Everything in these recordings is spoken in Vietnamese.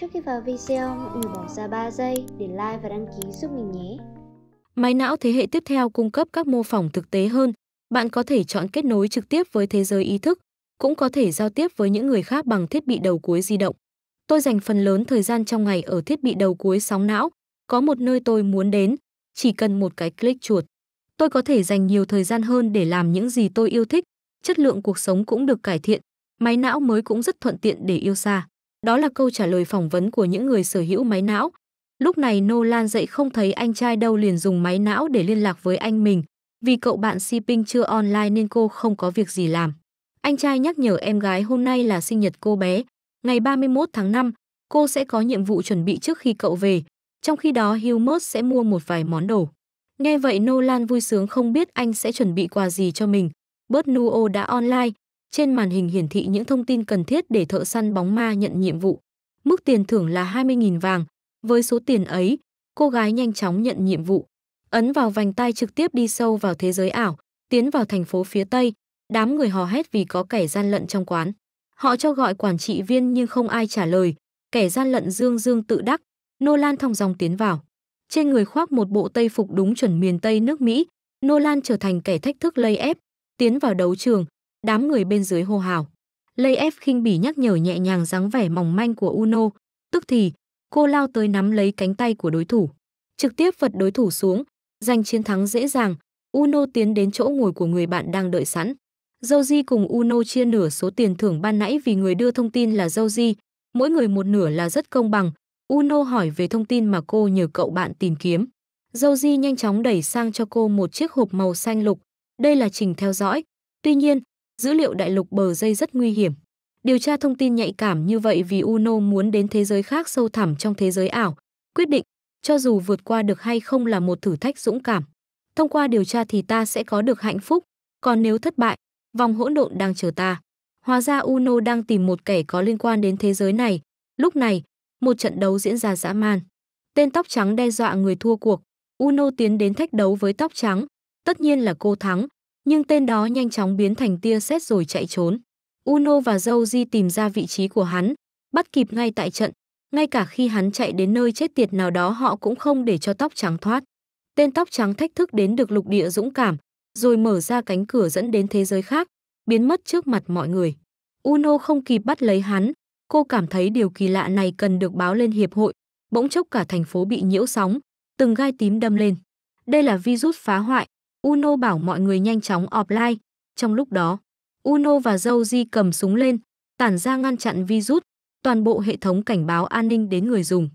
Trước khi vào video, mọi người bỏ ra 3 giây để like và đăng ký giúp mình nhé. Máy não thế hệ tiếp theo cung cấp các mô phỏng thực tế hơn. Bạn có thể chọn kết nối trực tiếp với thế giới ý thức, cũng có thể giao tiếp với những người khác bằng thiết bị đầu cuối di động. Tôi dành phần lớn thời gian trong ngày ở thiết bị đầu cuối sóng não. Có một nơi tôi muốn đến, chỉ cần một cái click chuột. Tôi có thể dành nhiều thời gian hơn để làm những gì tôi yêu thích, chất lượng cuộc sống cũng được cải thiện, máy não mới cũng rất thuận tiện để yêu xa. Đó là câu trả lời phỏng vấn của những người sở hữu máy não. Lúc này Nolan dậy không thấy anh trai đâu liền dùng máy não để liên lạc với anh mình. Vì cậu bạn shipping chưa online nên cô không có việc gì làm. Anh trai nhắc nhở em gái hôm nay là sinh nhật cô bé. Ngày 31 tháng 5, cô sẽ có nhiệm vụ chuẩn bị trước khi cậu về. Trong khi đó Hilmert sẽ mua một vài món đồ. Nghe vậy Nolan vui sướng không biết anh sẽ chuẩn bị quà gì cho mình. Bernuo đã online, trên màn hình hiển thị những thông tin cần thiết để thợ săn bóng ma nhận nhiệm vụ. Mức tiền thưởng là 20.000 vàng. Với số tiền ấy, cô gái nhanh chóng nhận nhiệm vụ. Ấn vào vành tay trực tiếp đi sâu vào thế giới ảo, tiến vào thành phố phía Tây. Đám người hò hét vì có kẻ gian lận trong quán. Họ cho gọi quản trị viên nhưng không ai trả lời. Kẻ gian lận dương dương tự đắc, Nolan Lan thong dòng tiến vào. Trên người khoác một bộ tây phục đúng chuẩn miền Tây nước Mỹ, Nolan trở thành kẻ thách thức lây ép, tiến vào đấu trường, đám người bên dưới hô hào. Lây ép khinh bỉ nhắc nhở nhẹ nhàng dáng vẻ mỏng manh của Uno, tức thì cô lao tới nắm lấy cánh tay của đối thủ, trực tiếp vật đối thủ xuống, giành chiến thắng dễ dàng. Uno tiến đến chỗ ngồi của người bạn đang đợi sẵn. Joji cùng Uno chia nửa số tiền thưởng ban nãy vì người đưa thông tin là Joji, mỗi người một nửa là rất công bằng. Uno hỏi về thông tin mà cô nhờ cậu bạn tìm kiếm. Joji nhanh chóng đẩy sang cho cô một chiếc hộp màu xanh lục, đây là trình theo dõi. Tuy nhiên, dữ liệu đại lục bờ dây rất nguy hiểm. Điều tra thông tin nhạy cảm như vậy vì Uno muốn đến thế giới khác sâu thẳm trong thế giới ảo. Quyết định, cho dù vượt qua được hay không là một thử thách dũng cảm. Thông qua điều tra thì ta sẽ có được hạnh phúc, còn nếu thất bại, vòng hỗn độn đang chờ ta. Hóa ra Uno đang tìm một kẻ có liên quan đến thế giới này. Lúc này, một trận đấu diễn ra dã man. Tên tóc trắng đe dọa người thua cuộc. Uno tiến đến thách đấu với tóc trắng. Tất nhiên là cô thắng, nhưng tên đó nhanh chóng biến thành tia sét rồi chạy trốn. Uno và Joji tìm ra vị trí của hắn, bắt kịp ngay tại trận, ngay cả khi hắn chạy đến nơi chết tiệt nào đó họ cũng không để cho tóc trắng thoát. Tên tóc trắng thách thức đến được lục địa dũng cảm, rồi mở ra cánh cửa dẫn đến thế giới khác, biến mất trước mặt mọi người. Uno không kịp bắt lấy hắn, cô cảm thấy điều kỳ lạ này cần được báo lên hiệp hội, bỗng chốc cả thành phố bị nhiễu sóng, từng gai tím đâm lên. Đây là virus phá hoại, Uno bảo mọi người nhanh chóng offline. Trong lúc đó, Uno và Joji cầm súng lên, tản ra ngăn chặn virus, toàn bộ hệ thống cảnh báo an ninh đến người dùng.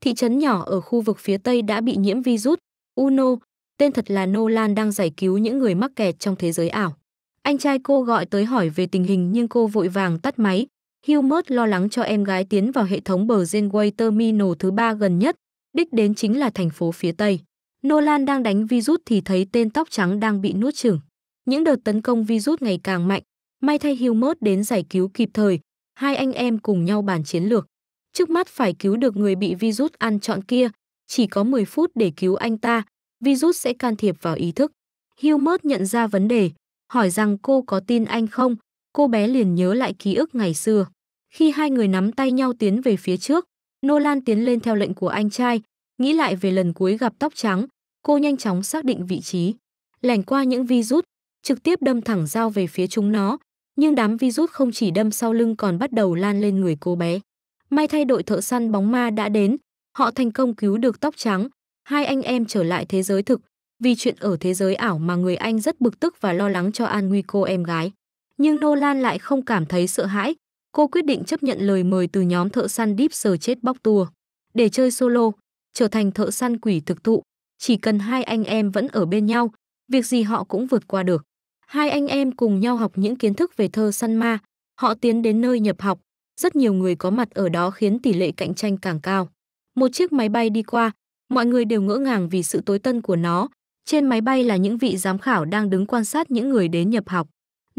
Thị trấn nhỏ ở khu vực phía Tây đã bị nhiễm virus. Uno, tên thật là Nolan đang giải cứu những người mắc kẹt trong thế giới ảo. Anh trai cô gọi tới hỏi về tình hình nhưng cô vội vàng tắt máy. Hilmert lo lắng cho em gái tiến vào hệ thống bờ Zenway Terminal thứ ba gần nhất, đích đến chính là thành phố phía Tây. Nolan đang đánh virus thì thấy tên tóc trắng đang bị nuốt chửng. Những đợt tấn công virus ngày càng mạnh, may thay Hilmert đến giải cứu kịp thời, hai anh em cùng nhau bàn chiến lược. Trước mắt phải cứu được người bị virus ăn trọn kia, chỉ có 10 phút để cứu anh ta, virus sẽ can thiệp vào ý thức. Hilmert nhận ra vấn đề, hỏi rằng cô có tin anh không, cô bé liền nhớ lại ký ức ngày xưa. Khi hai người nắm tay nhau tiến về phía trước, Nolan tiến lên theo lệnh của anh trai, nghĩ lại về lần cuối gặp tóc trắng, cô nhanh chóng xác định vị trí, lẻn qua những virus, trực tiếp đâm thẳng dao về phía chúng nó, nhưng đám virus không chỉ đâm sau lưng còn bắt đầu lan lên người cô bé. May thay đội thợ săn bóng ma đã đến, họ thành công cứu được tóc trắng, hai anh em trở lại thế giới thực, vì chuyện ở thế giới ảo mà người anh rất bực tức và lo lắng cho an nguy cô em gái. Nhưng Nolan lại không cảm thấy sợ hãi, cô quyết định chấp nhận lời mời từ nhóm thợ săn Deep Sở chết bóc tua để chơi solo, trở thành thợ săn quỷ thực thụ. Chỉ cần hai anh em vẫn ở bên nhau, việc gì họ cũng vượt qua được. Hai anh em cùng nhau học những kiến thức về thơ săn ma, họ tiến đến nơi nhập học, rất nhiều người có mặt ở đó khiến tỷ lệ cạnh tranh càng cao. Một chiếc máy bay đi qua, mọi người đều ngỡ ngàng vì sự tối tân của nó. Trên máy bay là những vị giám khảo đang đứng quan sát những người đến nhập học.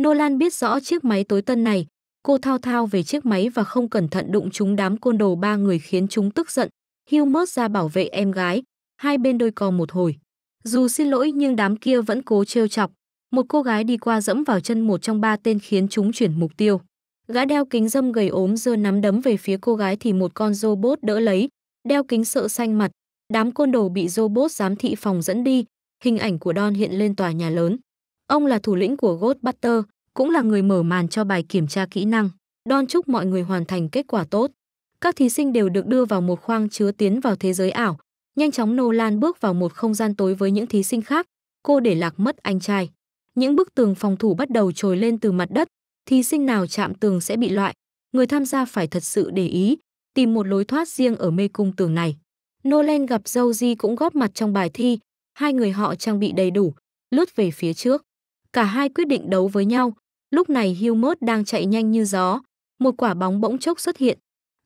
Nolan biết rõ chiếc máy tối tân này, cô thao thao về chiếc máy và không cẩn thận đụng trúng đám côn đồ ba người khiến chúng tức giận. Hugh ra bảo vệ em gái, hai bên đôi cò một hồi. Dù xin lỗi nhưng đám kia vẫn cố trêu chọc. Một cô gái đi qua dẫm vào chân một trong ba tên khiến chúng chuyển mục tiêu. Gã đeo kính dâm gầy ốm dơ nắm đấm về phía cô gái thì một con robot đỡ lấy, đeo kính sợ xanh mặt. Đám côn đồ bị robot giám thị phòng dẫn đi, hình ảnh của Don hiện lên tòa nhà lớn. Ông là thủ lĩnh của Ghostbuster, cũng là người mở màn cho bài kiểm tra kỹ năng. Don chúc mọi người hoàn thành kết quả tốt. Các thí sinh đều được đưa vào một khoang chứa tiến vào thế giới ảo, Nhanh chóng Nolan bước vào một không gian tối với những thí sinh khác, cô để lạc mất anh trai. Những bức tường phòng thủ bắt đầu trồi lên từ mặt đất, thí sinh nào chạm tường sẽ bị loại. Người tham gia phải thật sự để ý, tìm một lối thoát riêng ở mê cung tường này. Nolan gặp Joji cũng góp mặt trong bài thi, hai người họ trang bị đầy đủ, lướt về phía trước. Cả hai quyết định đấu với nhau, lúc này Hilmert đang chạy nhanh như gió, một quả bóng bỗng chốc xuất hiện.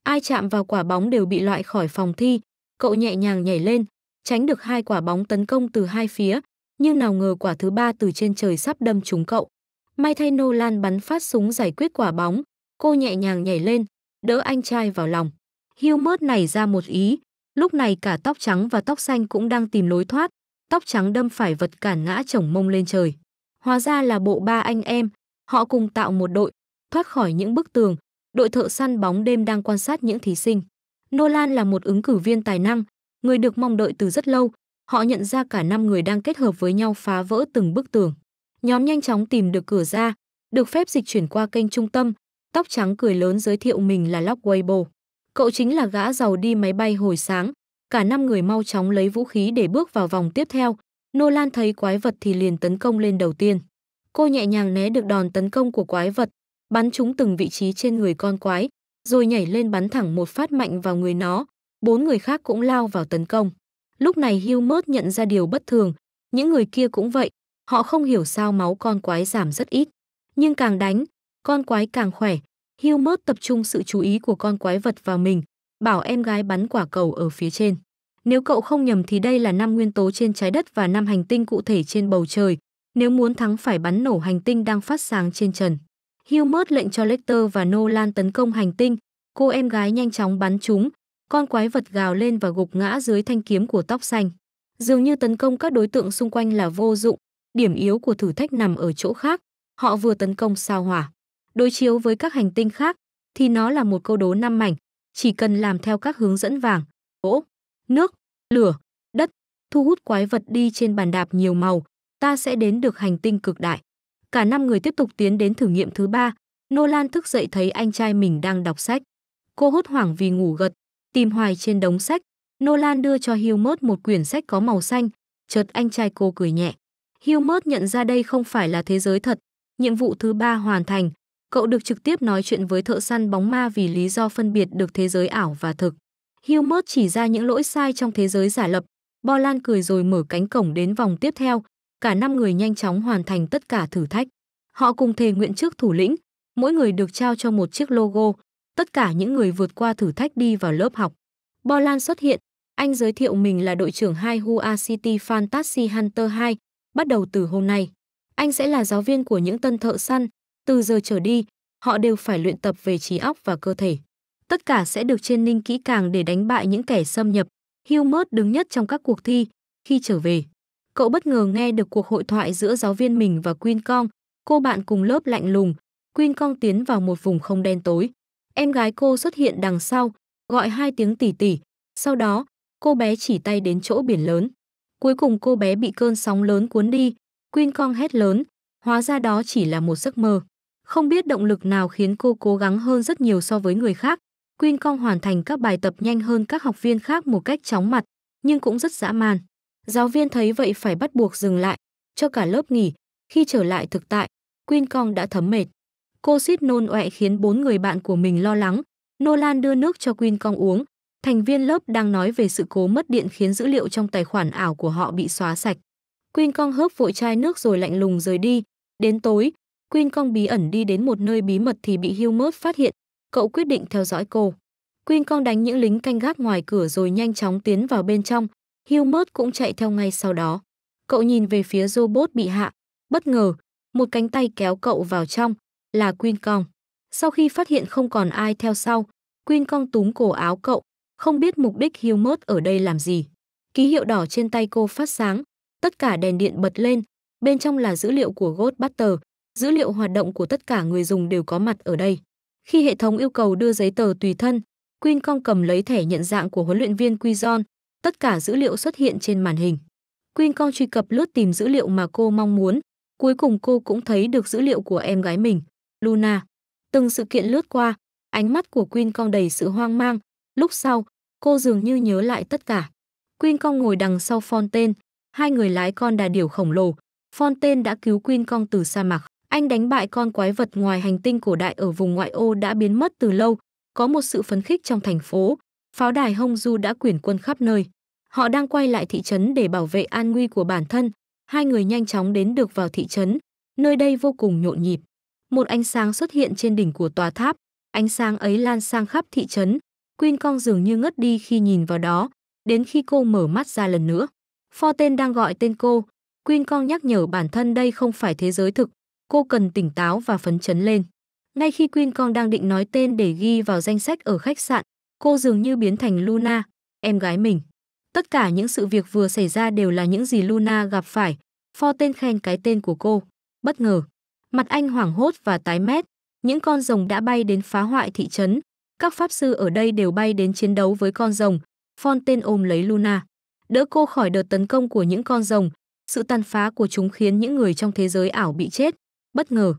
Ai chạm vào quả bóng đều bị loại khỏi phòng thi, cậu nhẹ nhàng nhảy lên, tránh được hai quả bóng tấn công từ hai phía, nhưng nào ngờ quả thứ ba từ trên trời sắp đâm trúng cậu. May thay Nolan bắn phát súng giải quyết quả bóng, cô nhẹ nhàng nhảy lên, đỡ anh trai vào lòng. Hilbert này ra một ý, lúc này cả tóc trắng và tóc xanh cũng đang tìm lối thoát, tóc trắng đâm phải vật cản ngã chồng mông lên trời. Hóa ra là bộ ba anh em, họ cùng tạo một đội, thoát khỏi những bức tường, đội thợ săn bóng đêm đang quan sát những thí sinh. Nolan là một ứng cử viên tài năng, người được mong đợi từ rất lâu. Họ nhận ra cả năm người đang kết hợp với nhau phá vỡ từng bức tường. Nhóm nhanh chóng tìm được cửa ra, được phép dịch chuyển qua kênh trung tâm. Tóc trắng cười lớn giới thiệu mình là Lock Weibo. Cậu chính là gã giàu đi máy bay hồi sáng. Cả năm người mau chóng lấy vũ khí để bước vào vòng tiếp theo. Nolan thấy quái vật thì liền tấn công lên đầu tiên. Cô nhẹ nhàng né được đòn tấn công của quái vật, bắn trúng từng vị trí trên người con quái, rồi nhảy lên bắn thẳng một phát mạnh vào người nó. Bốn người khác cũng lao vào tấn công. Lúc này Hubert nhận ra điều bất thường, những người kia cũng vậy, họ không hiểu sao máu con quái giảm rất ít. Nhưng càng đánh, con quái càng khỏe. Hubert tập trung sự chú ý của con quái vật vào mình, bảo em gái bắn quả cầu ở phía trên. Nếu cậu không nhầm thì đây là năm nguyên tố trên trái đất và năm hành tinh cụ thể trên bầu trời. Nếu muốn thắng phải bắn nổ hành tinh đang phát sáng trên trần. Hilbert lệnh cho Lecter và Nolan tấn công hành tinh, cô em gái nhanh chóng bắn chúng, con quái vật gào lên và gục ngã dưới thanh kiếm của tóc xanh. Dường như tấn công các đối tượng xung quanh là vô dụng, điểm yếu của thử thách nằm ở chỗ khác, họ vừa tấn công sao hỏa. Đối chiếu với các hành tinh khác, thì nó là một câu đố năm mảnh, chỉ cần làm theo các hướng dẫn vàng, gỗ, nước, lửa, đất, thu hút quái vật đi trên bàn đạp nhiều màu, ta sẽ đến được hành tinh cực đại. Cả năm người tiếp tục tiến đến thử nghiệm thứ ba, Nolan thức dậy thấy anh trai mình đang đọc sách. Cô hốt hoảng vì ngủ gật, tìm hoài trên đống sách. Nolan đưa cho Hilmert một quyển sách có màu xanh, chợt anh trai cô cười nhẹ. Hilmert nhận ra đây không phải là thế giới thật. Nhiệm vụ thứ ba hoàn thành, cậu được trực tiếp nói chuyện với thợ săn bóng ma vì lý do phân biệt được thế giới ảo và thực. Hilmert chỉ ra những lỗi sai trong thế giới giả lập. Bolan cười rồi mở cánh cổng đến vòng tiếp theo, cả năm người nhanh chóng hoàn thành tất cả thử thách. Họ cùng thề nguyện trước thủ lĩnh, mỗi người được trao cho một chiếc logo. Tất cả những người vượt qua thử thách đi vào lớp học. Lan xuất hiện, anh giới thiệu mình là đội trưởng 2 Hua City Fantasy Hunter 2, bắt đầu từ hôm nay. Anh sẽ là giáo viên của những tân thợ săn, từ giờ trở đi, họ đều phải luyện tập về trí óc và cơ thể. Tất cả sẽ được trên training kỹ càng để đánh bại những kẻ xâm nhập. Hilmert đứng nhất trong các cuộc thi, khi trở về, cậu bất ngờ nghe được cuộc hội thoại giữa giáo viên mình và Quyên Cong, cô bạn cùng lớp lạnh lùng. Quyên Cong tiến vào một vùng không đen tối. Em gái cô xuất hiện đằng sau, gọi hai tiếng tỉ tỉ. Sau đó, cô bé chỉ tay đến chỗ biển lớn. Cuối cùng cô bé bị cơn sóng lớn cuốn đi. Quyên Cong hét lớn, hóa ra đó chỉ là một giấc mơ. Không biết động lực nào khiến cô cố gắng hơn rất nhiều so với người khác. Quyên Cong hoàn thành các bài tập nhanh hơn các học viên khác một cách chóng mặt, nhưng cũng rất dã man. Giáo viên thấy vậy phải bắt buộc dừng lại, cho cả lớp nghỉ. Khi trở lại thực tại, Quyên Cong đã thấm mệt. Cô suýt nôn ọe khiến bốn người bạn của mình lo lắng. Nolan đưa nước cho Quyên Cong uống. Thành viên lớp đang nói về sự cố mất điện khiến dữ liệu trong tài khoản ảo của họ bị xóa sạch. Quyên Cong hớp vội chai nước rồi lạnh lùng rời đi. Đến tối, Quyên Cong bí ẩn đi đến một nơi bí mật thì bị Hilmert phát hiện. Cậu quyết định theo dõi cô. Quyên Cong đánh những lính canh gác ngoài cửa rồi nhanh chóng tiến vào bên trong. Hilbert cũng chạy theo ngay sau đó. Cậu nhìn về phía robot bị hạ. Bất ngờ, một cánh tay kéo cậu vào trong, là Quyên Cong. Sau khi phát hiện không còn ai theo sau, Quyên Cong túm cổ áo cậu, không biết mục đích Hilbert ở đây làm gì. Ký hiệu đỏ trên tay cô phát sáng, tất cả đèn điện bật lên, bên trong là dữ liệu của Ghostbuster, dữ liệu hoạt động của tất cả người dùng đều có mặt ở đây. Khi hệ thống yêu cầu đưa giấy tờ tùy thân, Quyên Cong cầm lấy thẻ nhận dạng của huấn luyện viên Quizon, Tất cả dữ liệu xuất hiện trên màn hình. con truy cập lướt tìm dữ liệu mà cô mong muốn. Cuối cùng cô cũng thấy được dữ liệu của em gái mình, Luna. Từng sự kiện lướt qua, ánh mắt của con đầy sự hoang mang. Lúc sau, cô dường như nhớ lại tất cả. con ngồi đằng sau Fontaine, hai người lái con đà điểu khổng lồ. Fontaine đã cứu con từ sa mạc. Anh đánh bại con quái vật ngoài hành tinh cổ đại ở vùng ngoại ô đã biến mất từ lâu, có một sự phấn khích trong thành phố, pháo đài Hông Du đã quyển quân khắp nơi. Họ đang quay lại thị trấn để bảo vệ an nguy của bản thân. Hai người nhanh chóng đến được vào thị trấn, nơi đây vô cùng nhộn nhịp. Một ánh sáng xuất hiện trên đỉnh của tòa tháp, ánh sáng ấy lan sang khắp thị trấn. Quyên Cong dường như ngất đi khi nhìn vào đó, đến khi cô mở mắt ra lần nữa. Pho tên đang gọi tên cô, Quyên Cong nhắc nhở bản thân đây không phải thế giới thực, cô cần tỉnh táo và phấn chấn lên. Ngay khi Quyên Cong đang định nói tên để ghi vào danh sách ở khách sạn, Cô dường như biến thành Luna, em gái mình. Tất cả những sự việc vừa xảy ra đều là những gì Luna gặp phải. Pho tên khen cái tên của cô. Bất ngờ. Mặt anh hoảng hốt và tái mét. Những con rồng đã bay đến phá hoại thị trấn. Các pháp sư ở đây đều bay đến chiến đấu với con rồng. Phon tên ôm lấy Luna. Đỡ cô khỏi đợt tấn công của những con rồng. Sự tàn phá của chúng khiến những người trong thế giới ảo bị chết. Bất ngờ.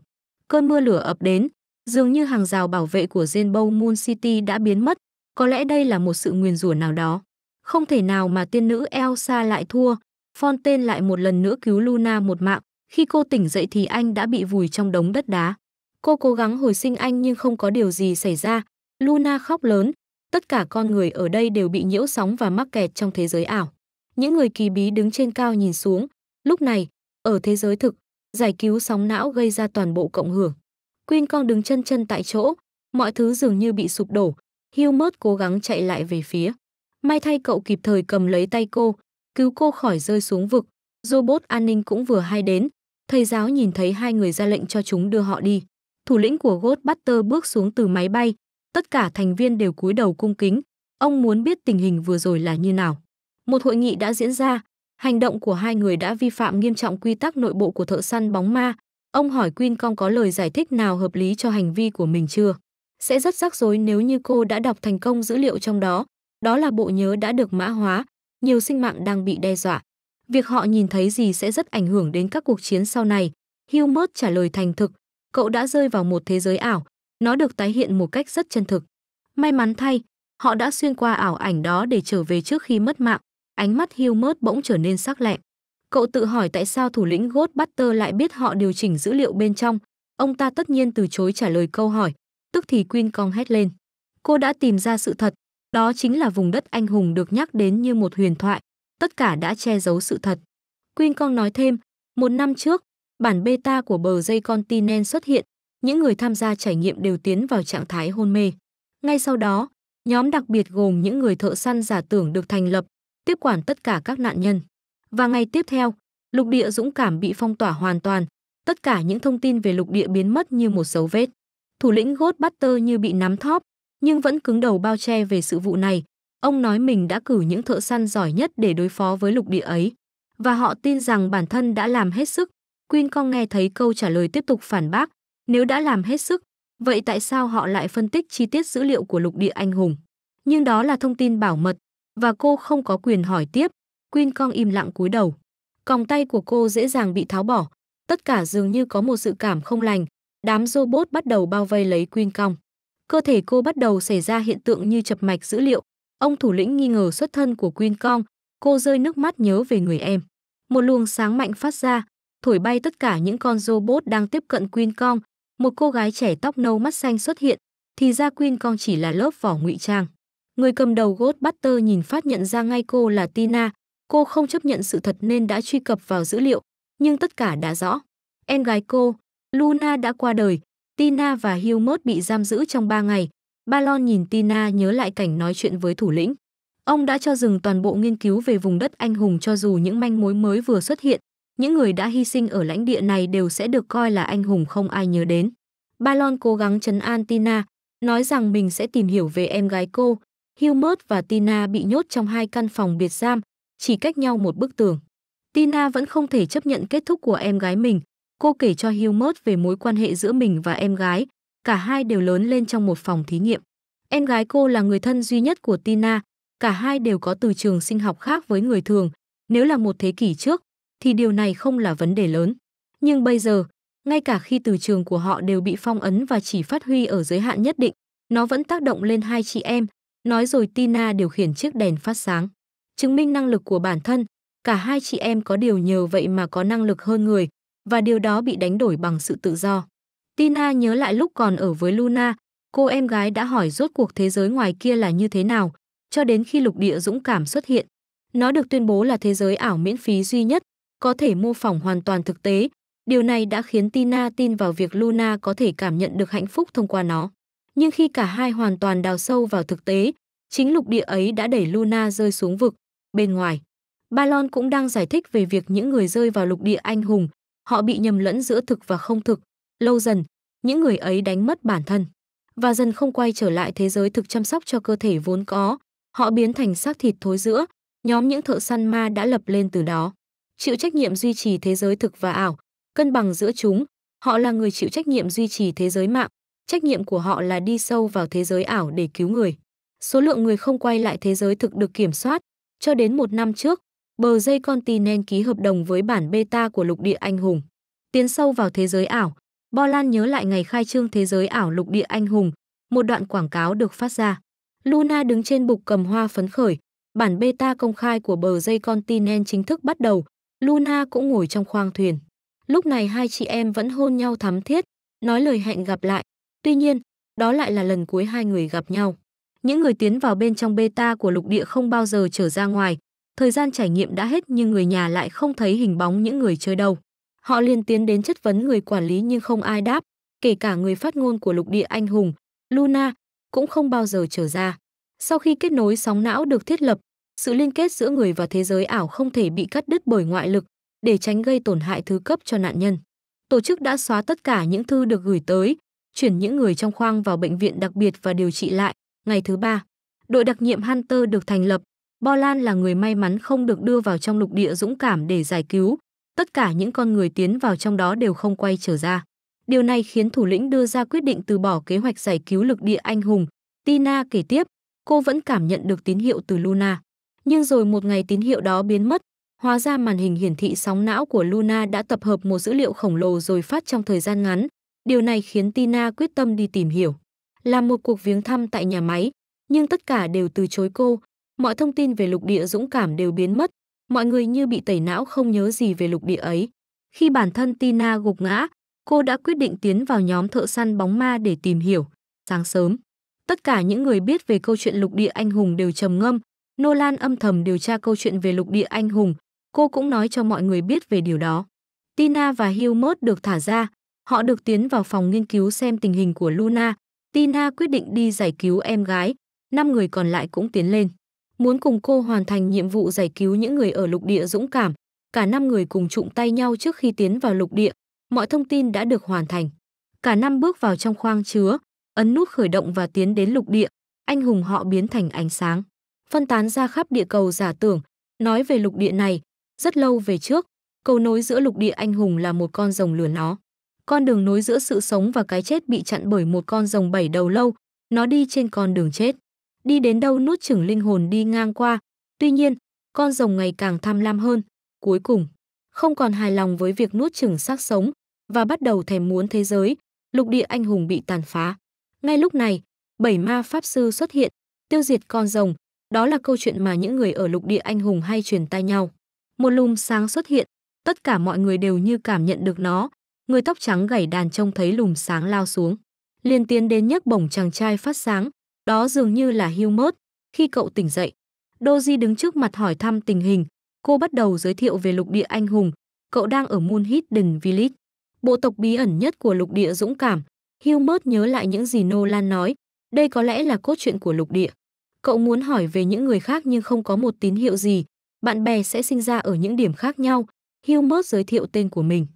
Cơn mưa lửa ập đến. Dường như hàng rào bảo vệ của Rainbow Moon City đã biến mất. Có lẽ đây là một sự nguyền rủa nào đó. Không thể nào mà tiên nữ Elsa lại thua, Fontaine lại một lần nữa cứu Luna một mạng, khi cô tỉnh dậy thì anh đã bị vùi trong đống đất đá. Cô cố gắng hồi sinh anh nhưng không có điều gì xảy ra. Luna khóc lớn, tất cả con người ở đây đều bị nhiễu sóng và mắc kẹt trong thế giới ảo. Những người kỳ bí đứng trên cao nhìn xuống, lúc này, ở thế giới thực, giải cứu sóng não gây ra toàn bộ cộng hưởng. Queen con đứng chân chân tại chỗ, mọi thứ dường như bị sụp đổ, Hilbert cố gắng chạy lại về phía. May thay cậu kịp thời cầm lấy tay cô, cứu cô khỏi rơi xuống vực. Robot an ninh cũng vừa hay đến. Thầy giáo nhìn thấy hai người ra lệnh cho chúng đưa họ đi. Thủ lĩnh của Ghostbuster bước xuống từ máy bay. Tất cả thành viên đều cúi đầu cung kính. Ông muốn biết tình hình vừa rồi là như nào. Một hội nghị đã diễn ra. Hành động của hai người đã vi phạm nghiêm trọng quy tắc nội bộ của thợ săn bóng ma. Ông hỏi Queen Kong có lời giải thích nào hợp lý cho hành vi của mình chưa? sẽ rất rắc rối nếu như cô đã đọc thành công dữ liệu trong đó, đó là bộ nhớ đã được mã hóa, nhiều sinh mạng đang bị đe dọa. Việc họ nhìn thấy gì sẽ rất ảnh hưởng đến các cuộc chiến sau này. Hilbert trả lời thành thực, cậu đã rơi vào một thế giới ảo, nó được tái hiện một cách rất chân thực. May mắn thay, họ đã xuyên qua ảo ảnh đó để trở về trước khi mất mạng. Ánh mắt Hilbert bỗng trở nên sắc lẹm. Cậu tự hỏi tại sao thủ lĩnh Ghostbuster lại biết họ điều chỉnh dữ liệu bên trong. Ông ta tất nhiên từ chối trả lời câu hỏi, tức thì Quyên Cong hét lên. Cô đã tìm ra sự thật, đó chính là vùng đất anh hùng được nhắc đến như một huyền thoại, tất cả đã che giấu sự thật. Quyên Cong nói thêm, một năm trước, bản beta của bờ dây Continent xuất hiện, những người tham gia trải nghiệm đều tiến vào trạng thái hôn mê. Ngay sau đó, nhóm đặc biệt gồm những người thợ săn giả tưởng được thành lập, tiếp quản tất cả các nạn nhân. Và ngày tiếp theo, lục địa dũng cảm bị phong tỏa hoàn toàn, tất cả những thông tin về lục địa biến mất như một dấu vết thủ lĩnh tơ như bị nắm thóp, nhưng vẫn cứng đầu bao che về sự vụ này. Ông nói mình đã cử những thợ săn giỏi nhất để đối phó với lục địa ấy, và họ tin rằng bản thân đã làm hết sức. Queen con nghe thấy câu trả lời tiếp tục phản bác, nếu đã làm hết sức, vậy tại sao họ lại phân tích chi tiết dữ liệu của lục địa anh hùng? Nhưng đó là thông tin bảo mật, và cô không có quyền hỏi tiếp. Queen con im lặng cúi đầu. Còng tay của cô dễ dàng bị tháo bỏ. Tất cả dường như có một sự cảm không lành, Đám robot bắt đầu bao vây lấy Queen Cong. Cơ thể cô bắt đầu xảy ra hiện tượng như chập mạch dữ liệu. Ông thủ lĩnh nghi ngờ xuất thân của Queen Cong, cô rơi nước mắt nhớ về người em. Một luồng sáng mạnh phát ra, thổi bay tất cả những con robot đang tiếp cận Queen Cong. Một cô gái trẻ tóc nâu mắt xanh xuất hiện, thì ra Queen Cong chỉ là lớp vỏ ngụy trang. Người cầm đầu Ghostbuster nhìn phát nhận ra ngay cô là Tina, cô không chấp nhận sự thật nên đã truy cập vào dữ liệu, nhưng tất cả đã rõ. Em gái cô, Luna đã qua đời, Tina và Hilmert bị giam giữ trong 3 ngày. Balon nhìn Tina nhớ lại cảnh nói chuyện với thủ lĩnh. Ông đã cho dừng toàn bộ nghiên cứu về vùng đất anh hùng cho dù những manh mối mới vừa xuất hiện, những người đã hy sinh ở lãnh địa này đều sẽ được coi là anh hùng không ai nhớ đến. Balon cố gắng trấn an Tina, nói rằng mình sẽ tìm hiểu về em gái cô. Hilmert và Tina bị nhốt trong hai căn phòng biệt giam, chỉ cách nhau một bức tường. Tina vẫn không thể chấp nhận kết thúc của em gái mình, Cô kể cho Hilmert về mối quan hệ giữa mình và em gái, cả hai đều lớn lên trong một phòng thí nghiệm. Em gái cô là người thân duy nhất của Tina, cả hai đều có từ trường sinh học khác với người thường. Nếu là một thế kỷ trước, thì điều này không là vấn đề lớn. Nhưng bây giờ, ngay cả khi từ trường của họ đều bị phong ấn và chỉ phát huy ở giới hạn nhất định, nó vẫn tác động lên hai chị em. Nói rồi Tina điều khiển chiếc đèn phát sáng. Chứng minh năng lực của bản thân, cả hai chị em có điều nhờ vậy mà có năng lực hơn người, và điều đó bị đánh đổi bằng sự tự do. Tina nhớ lại lúc còn ở với Luna, cô em gái đã hỏi rốt cuộc thế giới ngoài kia là như thế nào, cho đến khi lục địa dũng cảm xuất hiện. Nó được tuyên bố là thế giới ảo miễn phí duy nhất, có thể mô phỏng hoàn toàn thực tế. Điều này đã khiến Tina tin vào việc Luna có thể cảm nhận được hạnh phúc thông qua nó. Nhưng khi cả hai hoàn toàn đào sâu vào thực tế, chính lục địa ấy đã đẩy Luna rơi xuống vực, bên ngoài. Balon cũng đang giải thích về việc những người rơi vào lục địa anh hùng, Họ bị nhầm lẫn giữa thực và không thực. Lâu dần, những người ấy đánh mất bản thân và dần không quay trở lại thế giới thực chăm sóc cho cơ thể vốn có. Họ biến thành xác thịt thối giữa. Nhóm những thợ săn ma đã lập lên từ đó. Chịu trách nhiệm duy trì thế giới thực và ảo, cân bằng giữa chúng. Họ là người chịu trách nhiệm duy trì thế giới mạng. Trách nhiệm của họ là đi sâu vào thế giới ảo để cứu người. Số lượng người không quay lại thế giới thực được kiểm soát. Cho đến một năm trước, bờ dây Continent ký hợp đồng với bản beta của lục địa anh hùng. Tiến sâu vào thế giới ảo, Bolan nhớ lại ngày khai trương thế giới ảo lục địa anh hùng, một đoạn quảng cáo được phát ra. Luna đứng trên bục cầm hoa phấn khởi, bản beta công khai của bờ dây Continent chính thức bắt đầu, Luna cũng ngồi trong khoang thuyền. Lúc này hai chị em vẫn hôn nhau thắm thiết, nói lời hẹn gặp lại. Tuy nhiên, đó lại là lần cuối hai người gặp nhau. Những người tiến vào bên trong beta của lục địa không bao giờ trở ra ngoài, thời gian trải nghiệm đã hết nhưng người nhà lại không thấy hình bóng những người chơi đâu. Họ liền tiến đến chất vấn người quản lý nhưng không ai đáp, kể cả người phát ngôn của lục địa anh hùng, Luna, cũng không bao giờ trở ra. Sau khi kết nối sóng não được thiết lập, sự liên kết giữa người và thế giới ảo không thể bị cắt đứt bởi ngoại lực để tránh gây tổn hại thứ cấp cho nạn nhân. Tổ chức đã xóa tất cả những thư được gửi tới, chuyển những người trong khoang vào bệnh viện đặc biệt và điều trị lại. Ngày thứ ba, đội đặc nhiệm Hunter được thành lập, Bo Lan là người may mắn không được đưa vào trong lục địa dũng cảm để giải cứu. Tất cả những con người tiến vào trong đó đều không quay trở ra. Điều này khiến thủ lĩnh đưa ra quyết định từ bỏ kế hoạch giải cứu lực địa anh hùng. Tina kể tiếp, cô vẫn cảm nhận được tín hiệu từ Luna. Nhưng rồi một ngày tín hiệu đó biến mất, hóa ra màn hình hiển thị sóng não của Luna đã tập hợp một dữ liệu khổng lồ rồi phát trong thời gian ngắn. Điều này khiến Tina quyết tâm đi tìm hiểu. Làm một cuộc viếng thăm tại nhà máy, nhưng tất cả đều từ chối cô, mọi thông tin về lục địa dũng cảm đều biến mất, mọi người như bị tẩy não không nhớ gì về lục địa ấy. Khi bản thân Tina gục ngã, cô đã quyết định tiến vào nhóm thợ săn bóng ma để tìm hiểu. Sáng sớm, tất cả những người biết về câu chuyện lục địa anh hùng đều trầm ngâm, Nolan âm thầm điều tra câu chuyện về lục địa anh hùng, cô cũng nói cho mọi người biết về điều đó. Tina và Hilmert được thả ra, họ được tiến vào phòng nghiên cứu xem tình hình của Luna. Tina quyết định đi giải cứu em gái, năm người còn lại cũng tiến lên muốn cùng cô hoàn thành nhiệm vụ giải cứu những người ở lục địa dũng cảm. Cả năm người cùng trụng tay nhau trước khi tiến vào lục địa, mọi thông tin đã được hoàn thành. Cả năm bước vào trong khoang chứa, ấn nút khởi động và tiến đến lục địa, anh hùng họ biến thành ánh sáng, phân tán ra khắp địa cầu giả tưởng. Nói về lục địa này, rất lâu về trước, cầu nối giữa lục địa anh hùng là một con rồng lửa nó. Con đường nối giữa sự sống và cái chết bị chặn bởi một con rồng bảy đầu lâu, nó đi trên con đường chết đi đến đâu nuốt chửng linh hồn đi ngang qua. Tuy nhiên, con rồng ngày càng tham lam hơn, cuối cùng không còn hài lòng với việc nuốt chửng xác sống và bắt đầu thèm muốn thế giới, lục địa anh hùng bị tàn phá. Ngay lúc này, bảy ma pháp sư xuất hiện, tiêu diệt con rồng, đó là câu chuyện mà những người ở lục địa anh hùng hay truyền tai nhau. Một lùm sáng xuất hiện, tất cả mọi người đều như cảm nhận được nó, người tóc trắng gảy đàn trông thấy lùm sáng lao xuống, liền tiến đến nhấc bổng chàng trai phát sáng, đó dường như là hưu mớt. Khi cậu tỉnh dậy, Doji đứng trước mặt hỏi thăm tình hình. Cô bắt đầu giới thiệu về lục địa anh hùng. Cậu đang ở Moon Hidden Village, bộ tộc bí ẩn nhất của lục địa dũng cảm. Hilbert nhớ lại những gì Nolan nói. Đây có lẽ là cốt truyện của lục địa. Cậu muốn hỏi về những người khác nhưng không có một tín hiệu gì. Bạn bè sẽ sinh ra ở những điểm khác nhau. Hilbert giới thiệu tên của mình.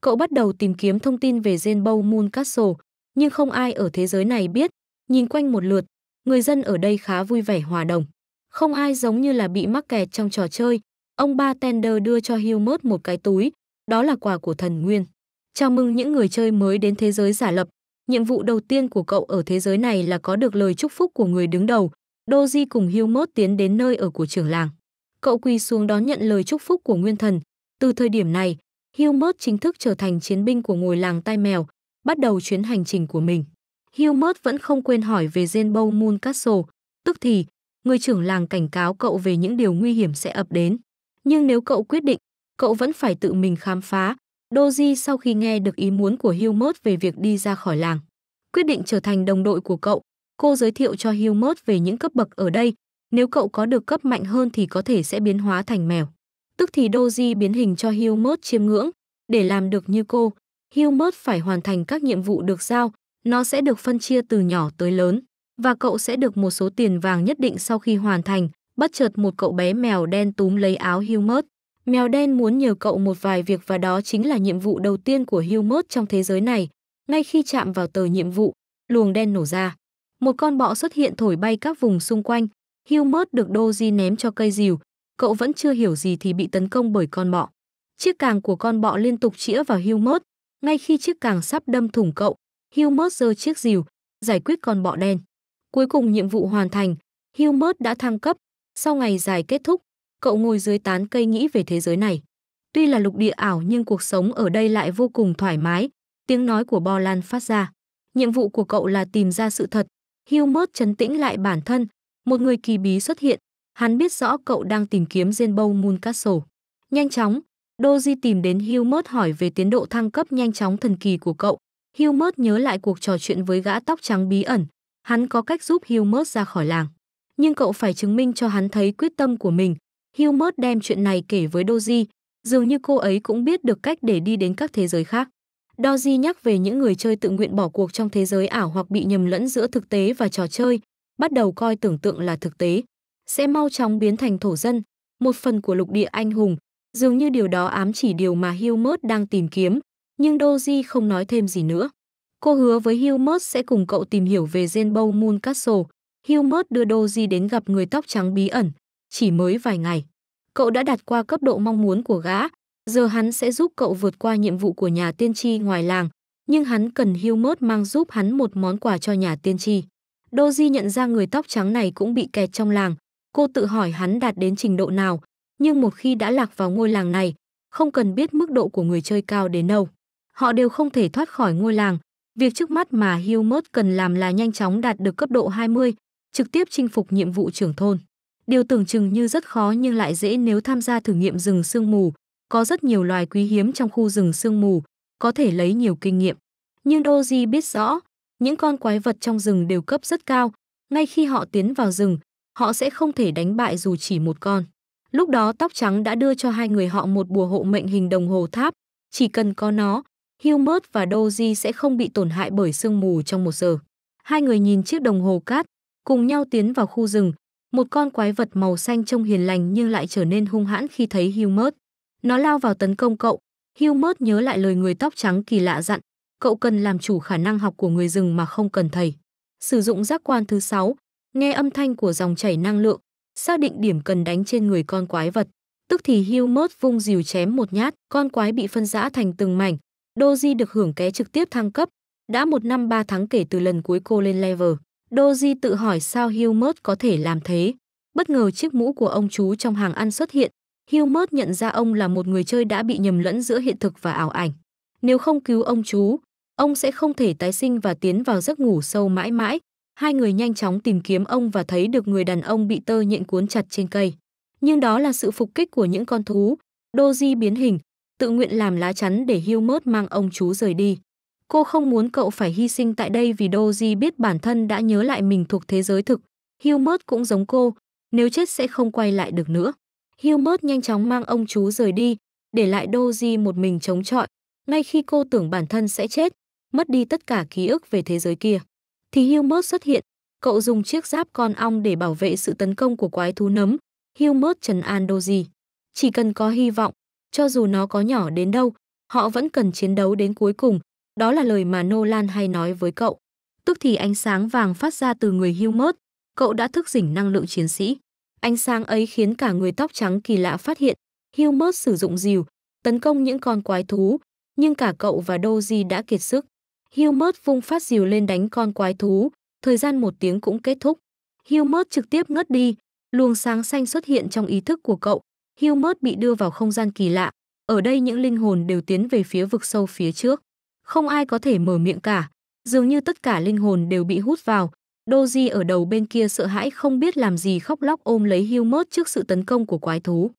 Cậu bắt đầu tìm kiếm thông tin về Rainbow Moon Castle, nhưng không ai ở thế giới này biết. Nhìn quanh một lượt, người dân ở đây khá vui vẻ hòa đồng. Không ai giống như là bị mắc kẹt trong trò chơi. Ông bartender đưa cho Hilmert một cái túi, đó là quà của thần nguyên. Chào mừng những người chơi mới đến thế giới giả lập. Nhiệm vụ đầu tiên của cậu ở thế giới này là có được lời chúc phúc của người đứng đầu. Doji cùng Hilmert tiến đến nơi ở của trưởng làng. Cậu quỳ xuống đón nhận lời chúc phúc của nguyên thần. Từ thời điểm này, Hilmert chính thức trở thành chiến binh của ngôi làng tai mèo, bắt đầu chuyến hành trình của mình. Hilbert vẫn không quên hỏi về Rainbow Moon Castle, tức thì, người trưởng làng cảnh cáo cậu về những điều nguy hiểm sẽ ập đến. Nhưng nếu cậu quyết định, cậu vẫn phải tự mình khám phá. Doji sau khi nghe được ý muốn của Hilbert về việc đi ra khỏi làng, quyết định trở thành đồng đội của cậu, cô giới thiệu cho Hilbert về những cấp bậc ở đây, nếu cậu có được cấp mạnh hơn thì có thể sẽ biến hóa thành mèo. Tức thì Doji biến hình cho Hilbert chiêm ngưỡng, để làm được như cô, Hilbert phải hoàn thành các nhiệm vụ được giao, nó sẽ được phân chia từ nhỏ tới lớn và cậu sẽ được một số tiền vàng nhất định sau khi hoàn thành. Bất chợt một cậu bé mèo đen túm lấy áo Hilmert. Mèo đen muốn nhờ cậu một vài việc và đó chính là nhiệm vụ đầu tiên của Hilmert trong thế giới này. Ngay khi chạm vào tờ nhiệm vụ, luồng đen nổ ra. Một con bọ xuất hiện thổi bay các vùng xung quanh. Hilmert được Doji ném cho cây rìu. Cậu vẫn chưa hiểu gì thì bị tấn công bởi con bọ. Chiếc càng của con bọ liên tục chĩa vào Hilmert. Ngay khi chiếc càng sắp đâm thủng cậu, Hilbert giơ chiếc rìu, giải quyết con bọ đen. Cuối cùng nhiệm vụ hoàn thành, Hilbert đã thăng cấp. Sau ngày dài kết thúc, cậu ngồi dưới tán cây nghĩ về thế giới này. Tuy là lục địa ảo nhưng cuộc sống ở đây lại vô cùng thoải mái, tiếng nói của Bo Lan phát ra. Nhiệm vụ của cậu là tìm ra sự thật. Hilbert chấn tĩnh lại bản thân, một người kỳ bí xuất hiện. Hắn biết rõ cậu đang tìm kiếm Rainbow Moon Castle. Nhanh chóng, Doji tìm đến Hilbert hỏi về tiến độ thăng cấp nhanh chóng thần kỳ của cậu. Hilbert nhớ lại cuộc trò chuyện với gã tóc trắng bí ẩn. Hắn có cách giúp Hilbert ra khỏi làng. Nhưng cậu phải chứng minh cho hắn thấy quyết tâm của mình. Hilbert đem chuyện này kể với Doji. Dường như cô ấy cũng biết được cách để đi đến các thế giới khác. Doji nhắc về những người chơi tự nguyện bỏ cuộc trong thế giới ảo hoặc bị nhầm lẫn giữa thực tế và trò chơi, bắt đầu coi tưởng tượng là thực tế. Sẽ mau chóng biến thành thổ dân, một phần của lục địa anh hùng. Dường như điều đó ám chỉ điều mà Hilbert đang tìm kiếm, nhưng Doji không nói thêm gì nữa. Cô hứa với Hilmert sẽ cùng cậu tìm hiểu về Rainbow Moon Castle. Hilmert đưa Doji đến gặp người tóc trắng bí ẩn, chỉ mới vài ngày. Cậu đã đạt qua cấp độ mong muốn của gã, giờ hắn sẽ giúp cậu vượt qua nhiệm vụ của nhà tiên tri ngoài làng, nhưng hắn cần Hilmert mang giúp hắn một món quà cho nhà tiên tri. Doji nhận ra người tóc trắng này cũng bị kẹt trong làng, cô tự hỏi hắn đạt đến trình độ nào, nhưng một khi đã lạc vào ngôi làng này, không cần biết mức độ của người chơi cao đến đâu họ đều không thể thoát khỏi ngôi làng. Việc trước mắt mà Hilmert cần làm là nhanh chóng đạt được cấp độ 20, trực tiếp chinh phục nhiệm vụ trưởng thôn. Điều tưởng chừng như rất khó nhưng lại dễ nếu tham gia thử nghiệm rừng sương mù. Có rất nhiều loài quý hiếm trong khu rừng sương mù, có thể lấy nhiều kinh nghiệm. Nhưng Doji biết rõ, những con quái vật trong rừng đều cấp rất cao. Ngay khi họ tiến vào rừng, họ sẽ không thể đánh bại dù chỉ một con. Lúc đó tóc trắng đã đưa cho hai người họ một bùa hộ mệnh hình đồng hồ tháp. Chỉ cần có nó, Hilbert và Doji sẽ không bị tổn hại bởi sương mù trong một giờ. Hai người nhìn chiếc đồng hồ cát, cùng nhau tiến vào khu rừng. Một con quái vật màu xanh trông hiền lành nhưng lại trở nên hung hãn khi thấy Hilbert. Nó lao vào tấn công cậu. Hilbert nhớ lại lời người tóc trắng kỳ lạ dặn. Cậu cần làm chủ khả năng học của người rừng mà không cần thầy. Sử dụng giác quan thứ sáu, nghe âm thanh của dòng chảy năng lượng, xác định điểm cần đánh trên người con quái vật. Tức thì Hilbert vung dìu chém một nhát, con quái bị phân rã thành từng mảnh, Doji được hưởng ké trực tiếp thăng cấp. Đã một năm ba tháng kể từ lần cuối cô lên level, Doji tự hỏi sao Hilmert có thể làm thế. Bất ngờ chiếc mũ của ông chú trong hàng ăn xuất hiện. Hilmert nhận ra ông là một người chơi đã bị nhầm lẫn giữa hiện thực và ảo ảnh. Nếu không cứu ông chú, ông sẽ không thể tái sinh và tiến vào giấc ngủ sâu mãi mãi. Hai người nhanh chóng tìm kiếm ông và thấy được người đàn ông bị tơ nhện cuốn chặt trên cây. Nhưng đó là sự phục kích của những con thú. Doji biến hình, tự nguyện làm lá chắn để hưu mớt mang ông chú rời đi. Cô không muốn cậu phải hy sinh tại đây vì Doji biết bản thân đã nhớ lại mình thuộc thế giới thực. Hilbert cũng giống cô, nếu chết sẽ không quay lại được nữa. Hilbert nhanh chóng mang ông chú rời đi, để lại Doji một mình chống chọi. Ngay khi cô tưởng bản thân sẽ chết, mất đi tất cả ký ức về thế giới kia, thì Hilbert xuất hiện. Cậu dùng chiếc giáp con ong để bảo vệ sự tấn công của quái thú nấm. Hilbert trấn an Doji. Chỉ cần có hy vọng, cho dù nó có nhỏ đến đâu, họ vẫn cần chiến đấu đến cuối cùng, đó là lời mà Nolan hay nói với cậu. Tức thì ánh sáng vàng phát ra từ người Humet, cậu đã thức tỉnh năng lượng chiến sĩ. Ánh sáng ấy khiến cả người tóc trắng kỳ lạ phát hiện, Humet sử dụng dìu, tấn công những con quái thú, nhưng cả cậu và Doji đã kiệt sức. Humet vung phát dìu lên đánh con quái thú, thời gian một tiếng cũng kết thúc. Humet trực tiếp ngất đi, luồng sáng xanh xuất hiện trong ý thức của cậu, Hilbert bị đưa vào không gian kỳ lạ. Ở đây những linh hồn đều tiến về phía vực sâu phía trước. Không ai có thể mở miệng cả. Dường như tất cả linh hồn đều bị hút vào. Doji ở đầu bên kia sợ hãi không biết làm gì khóc lóc ôm lấy Hilbert trước sự tấn công của quái thú.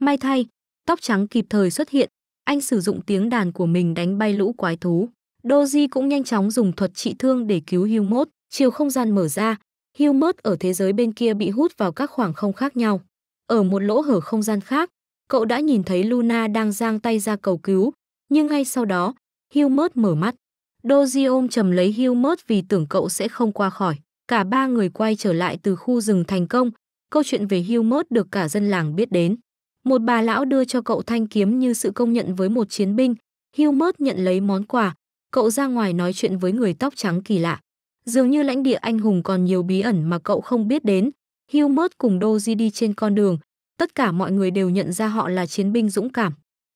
May thay, tóc trắng kịp thời xuất hiện. Anh sử dụng tiếng đàn của mình đánh bay lũ quái thú. Doji cũng nhanh chóng dùng thuật trị thương để cứu Hilmot. Chiều không gian mở ra, Hilmot ở thế giới bên kia bị hút vào các khoảng không khác nhau. Ở một lỗ hở không gian khác, cậu đã nhìn thấy Luna đang giang tay ra cầu cứu, nhưng ngay sau đó, Hilbert mở mắt. Doji ôm chầm lấy Hilbert vì tưởng cậu sẽ không qua khỏi. Cả ba người quay trở lại từ khu rừng thành công, câu chuyện về Hilbert được cả dân làng biết đến. Một bà lão đưa cho cậu thanh kiếm như sự công nhận với một chiến binh, Hilbert nhận lấy món quà, cậu ra ngoài nói chuyện với người tóc trắng kỳ lạ. Dường như lãnh địa anh hùng còn nhiều bí ẩn mà cậu không biết đến, Hilbert cùng Doji đi trên con đường, tất cả mọi người đều nhận ra họ là chiến binh dũng cảm.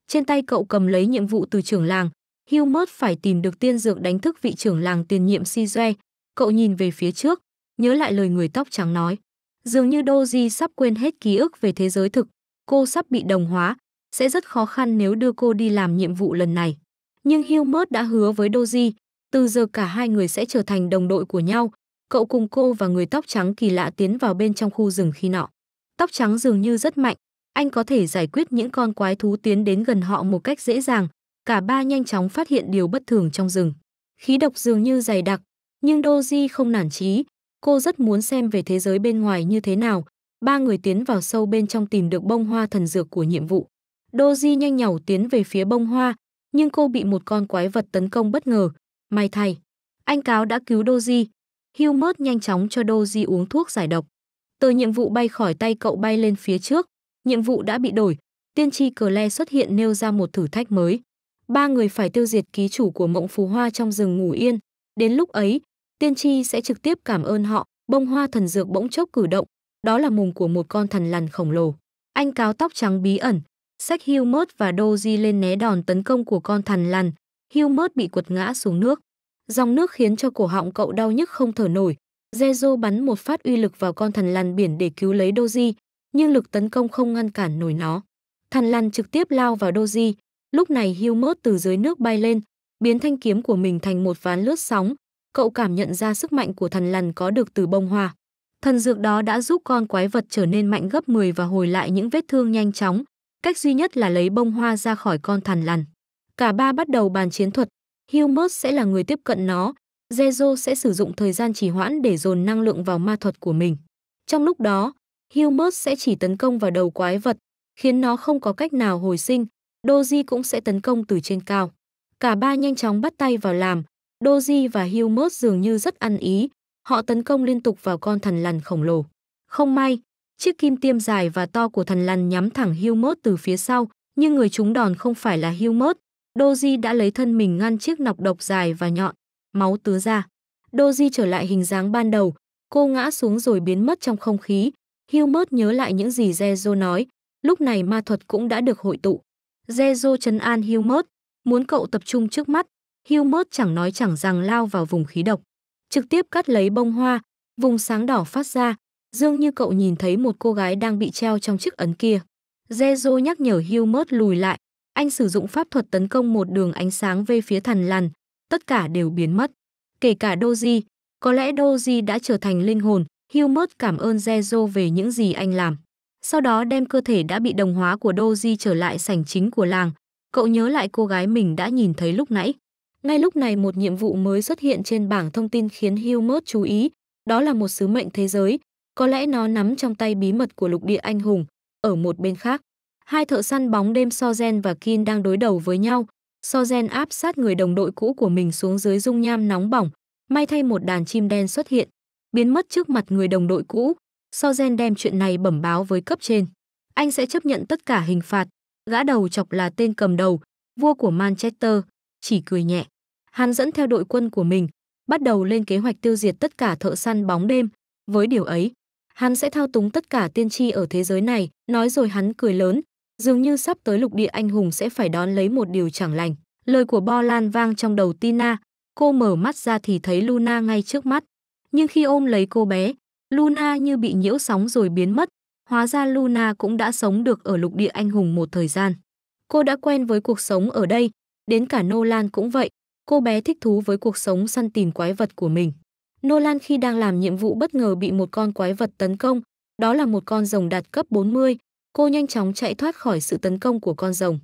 Trên tay cậu cầm lấy nhiệm vụ từ trưởng làng, Hilbert phải tìm được tiên dược đánh thức vị trưởng làng tiền nhiệm Sizoe. Cậu nhìn về phía trước, nhớ lại lời người tóc trắng nói. Dường như Doji sắp quên hết ký ức về thế giới thực, cô sắp bị đồng hóa, sẽ rất khó khăn nếu đưa cô đi làm nhiệm vụ lần này. Nhưng Hilbert đã hứa với Doji, từ giờ cả hai người sẽ trở thành đồng đội của nhau, cậu cùng cô và người tóc trắng kỳ lạ tiến vào bên trong khu rừng khi nọ. Tóc trắng dường như rất mạnh, anh có thể giải quyết những con quái thú tiến đến gần họ một cách dễ dàng. Cả ba nhanh chóng phát hiện điều bất thường trong rừng. Khí độc dường như dày đặc, nhưng Doji không nản chí. Cô rất muốn xem về thế giới bên ngoài như thế nào. Ba người tiến vào sâu bên trong tìm được bông hoa thần dược của nhiệm vụ. Doji nhanh nhảu tiến về phía bông hoa, nhưng cô bị một con quái vật tấn công bất ngờ. May thay, anh cáo đã cứu Doji, Hilmert nhanh chóng cho Doji uống thuốc giải độc. Tờ nhiệm vụ bay khỏi tay cậu bay lên phía trước. Nhiệm vụ đã bị đổi. Tiên tri Cle xuất hiện nêu ra một thử thách mới. Ba người phải tiêu diệt ký chủ của mộng phù hoa trong rừng ngủ yên. Đến lúc ấy, tiên tri sẽ trực tiếp cảm ơn họ. Bông hoa thần dược bỗng chốc cử động. Đó là mùng của một con thần lằn khổng lồ. Anh cáo tóc trắng bí ẩn. Sách Hilmert và Doji lên né đòn tấn công của con thần lằn. Hilmert bị quật ngã xuống nước. Dòng nước khiến cho cổ họng cậu đau nhức không thở nổi. Zezo bắn một phát uy lực vào con thần lằn biển để cứu lấy Doji, nhưng lực tấn công không ngăn cản nổi nó. Thần lằn trực tiếp lao vào Doji, lúc này Hilmert từ dưới nước bay lên, biến thanh kiếm của mình thành một ván lướt sóng. Cậu cảm nhận ra sức mạnh của thần lằn có được từ bông hoa. Thần dược đó đã giúp con quái vật trở nên mạnh gấp 10 và hồi lại những vết thương nhanh chóng. Cách duy nhất là lấy bông hoa ra khỏi con thần lằn. Cả ba bắt đầu bàn chiến thuật, Humus sẽ là người tiếp cận nó, Zezo sẽ sử dụng thời gian trì hoãn để dồn năng lượng vào ma thuật của mình. Trong lúc đó, Humus sẽ chỉ tấn công vào đầu quái vật, khiến nó không có cách nào hồi sinh, Doji cũng sẽ tấn công từ trên cao. Cả ba nhanh chóng bắt tay vào làm, Doji và Humus dường như rất ăn ý, họ tấn công liên tục vào con thần lằn khổng lồ. Không may, chiếc kim tiêm dài và to của thần lằn nhắm thẳng Humus từ phía sau, nhưng người chúng đòn không phải là Humus Doji đã lấy thân mình ngăn chiếc nọc độc dài và nhọn, máu tứa ra. Doji trở lại hình dáng ban đầu, cô ngã xuống rồi biến mất trong không khí. Hilbert nhớ lại những gì Zezo nói, lúc này ma thuật cũng đã được hội tụ. Zezo chấn an Hilbert, muốn cậu tập trung trước mắt. Hilbert chẳng nói chẳng rằng lao vào vùng khí độc, trực tiếp cắt lấy bông hoa, vùng sáng đỏ phát ra, dường như cậu nhìn thấy một cô gái đang bị treo trong chiếc ấn kia. Zezo nhắc nhở Hilbert lùi lại, anh sử dụng pháp thuật tấn công một đường ánh sáng về phía thần lằn, tất cả đều biến mất. Kể cả Doji, có lẽ Doji đã trở thành linh hồn, Hilbert cảm ơn Zezo về những gì anh làm. Sau đó đem cơ thể đã bị đồng hóa của Doji trở lại sảnh chính của làng. Cậu nhớ lại cô gái mình đã nhìn thấy lúc nãy. Ngay lúc này một nhiệm vụ mới xuất hiện trên bảng thông tin khiến Hilbert chú ý. Đó là một sứ mệnh thế giới. Có lẽ nó nắm trong tay bí mật của lục địa anh hùng. Ở một bên khác, Hai thợ săn bóng đêm Sozen và Kin đang đối đầu với nhau. Sozen áp sát người đồng đội cũ của mình xuống dưới dung nham nóng bỏng. May thay một đàn chim đen xuất hiện, biến mất trước mặt người đồng đội cũ. Sozen đem chuyện này bẩm báo với cấp trên. Anh sẽ chấp nhận tất cả hình phạt. Gã đầu chọc là tên cầm đầu, vua của Manchester, chỉ cười nhẹ. Hắn dẫn theo đội quân của mình, bắt đầu lên kế hoạch tiêu diệt tất cả thợ săn bóng đêm. Với điều ấy, hắn sẽ thao túng tất cả tiên tri ở thế giới này, nói rồi hắn cười lớn, dường như sắp tới lục địa anh hùng sẽ phải đón lấy một điều chẳng lành. Lời của Bo Lan vang trong đầu Tina, cô mở mắt ra thì thấy Luna ngay trước mắt. Nhưng khi ôm lấy cô bé, Luna như bị nhiễu sóng rồi biến mất, hóa ra Luna cũng đã sống được ở lục địa anh hùng một thời gian. Cô đã quen với cuộc sống ở đây, đến cả Nolan cũng vậy, cô bé thích thú với cuộc sống săn tìm quái vật của mình. Nolan khi đang làm nhiệm vụ bất ngờ bị một con quái vật tấn công, đó là một con rồng đạt cấp 40, cô nhanh chóng chạy thoát khỏi sự tấn công của con rồng.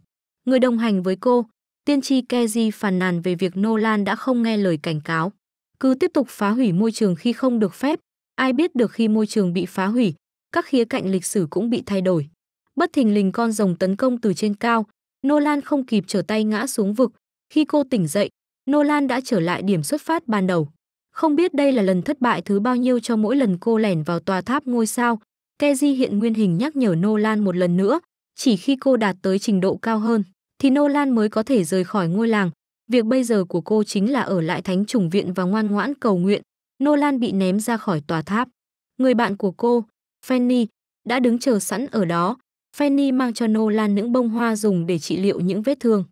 Người đồng hành với cô, tiên tri Keji phàn nàn về việc Nolan đã không nghe lời cảnh cáo. Cứ tiếp tục phá hủy môi trường khi không được phép, ai biết được khi môi trường bị phá hủy, các khía cạnh lịch sử cũng bị thay đổi. Bất thình lình con rồng tấn công từ trên cao, Nolan không kịp trở tay ngã xuống vực. Khi cô tỉnh dậy, Nolan đã trở lại điểm xuất phát ban đầu. Không biết đây là lần thất bại thứ bao nhiêu cho mỗi lần cô lẻn vào tòa tháp ngôi sao, Keji hiện nguyên hình nhắc nhở Nolan một lần nữa, chỉ khi cô đạt tới trình độ cao hơn, thì Nolan mới có thể rời khỏi ngôi làng. Việc bây giờ của cô chính là ở lại thánh trùng viện và ngoan ngoãn cầu nguyện. Nolan bị ném ra khỏi tòa tháp. Người bạn của cô, Fanny, đã đứng chờ sẵn ở đó. Fanny mang cho Nolan những bông hoa dùng để trị liệu những vết thương.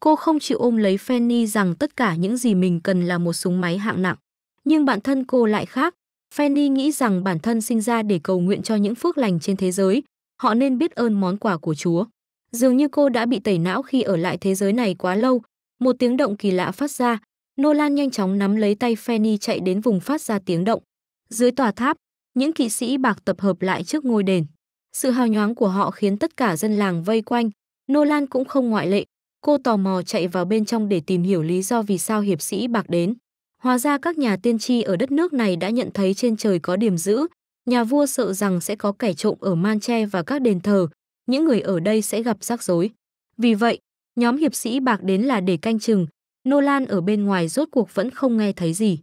Cô không chịu ôm lấy Fanny rằng tất cả những gì mình cần là một súng máy hạng nặng. Nhưng bản thân cô lại khác, Fanny nghĩ rằng bản thân sinh ra để cầu nguyện cho những phước lành trên thế giới, họ nên biết ơn món quà của Chúa. Dường như cô đã bị tẩy não khi ở lại thế giới này quá lâu, một tiếng động kỳ lạ phát ra, Nolan nhanh chóng nắm lấy tay Fanny chạy đến vùng phát ra tiếng động. Dưới tòa tháp, những kỵ sĩ bạc tập hợp lại trước ngôi đền. Sự hào nhoáng của họ khiến tất cả dân làng vây quanh, Nolan cũng không ngoại lệ. Cô tò mò chạy vào bên trong để tìm hiểu lý do vì sao hiệp sĩ bạc đến. Hóa ra các nhà tiên tri ở đất nước này đã nhận thấy trên trời có điểm dữ, nhà vua sợ rằng sẽ có kẻ trộm ở Manche và các đền thờ, những người ở đây sẽ gặp rắc rối. Vì vậy, nhóm hiệp sĩ bạc đến là để canh chừng, Nolan ở bên ngoài rốt cuộc vẫn không nghe thấy gì.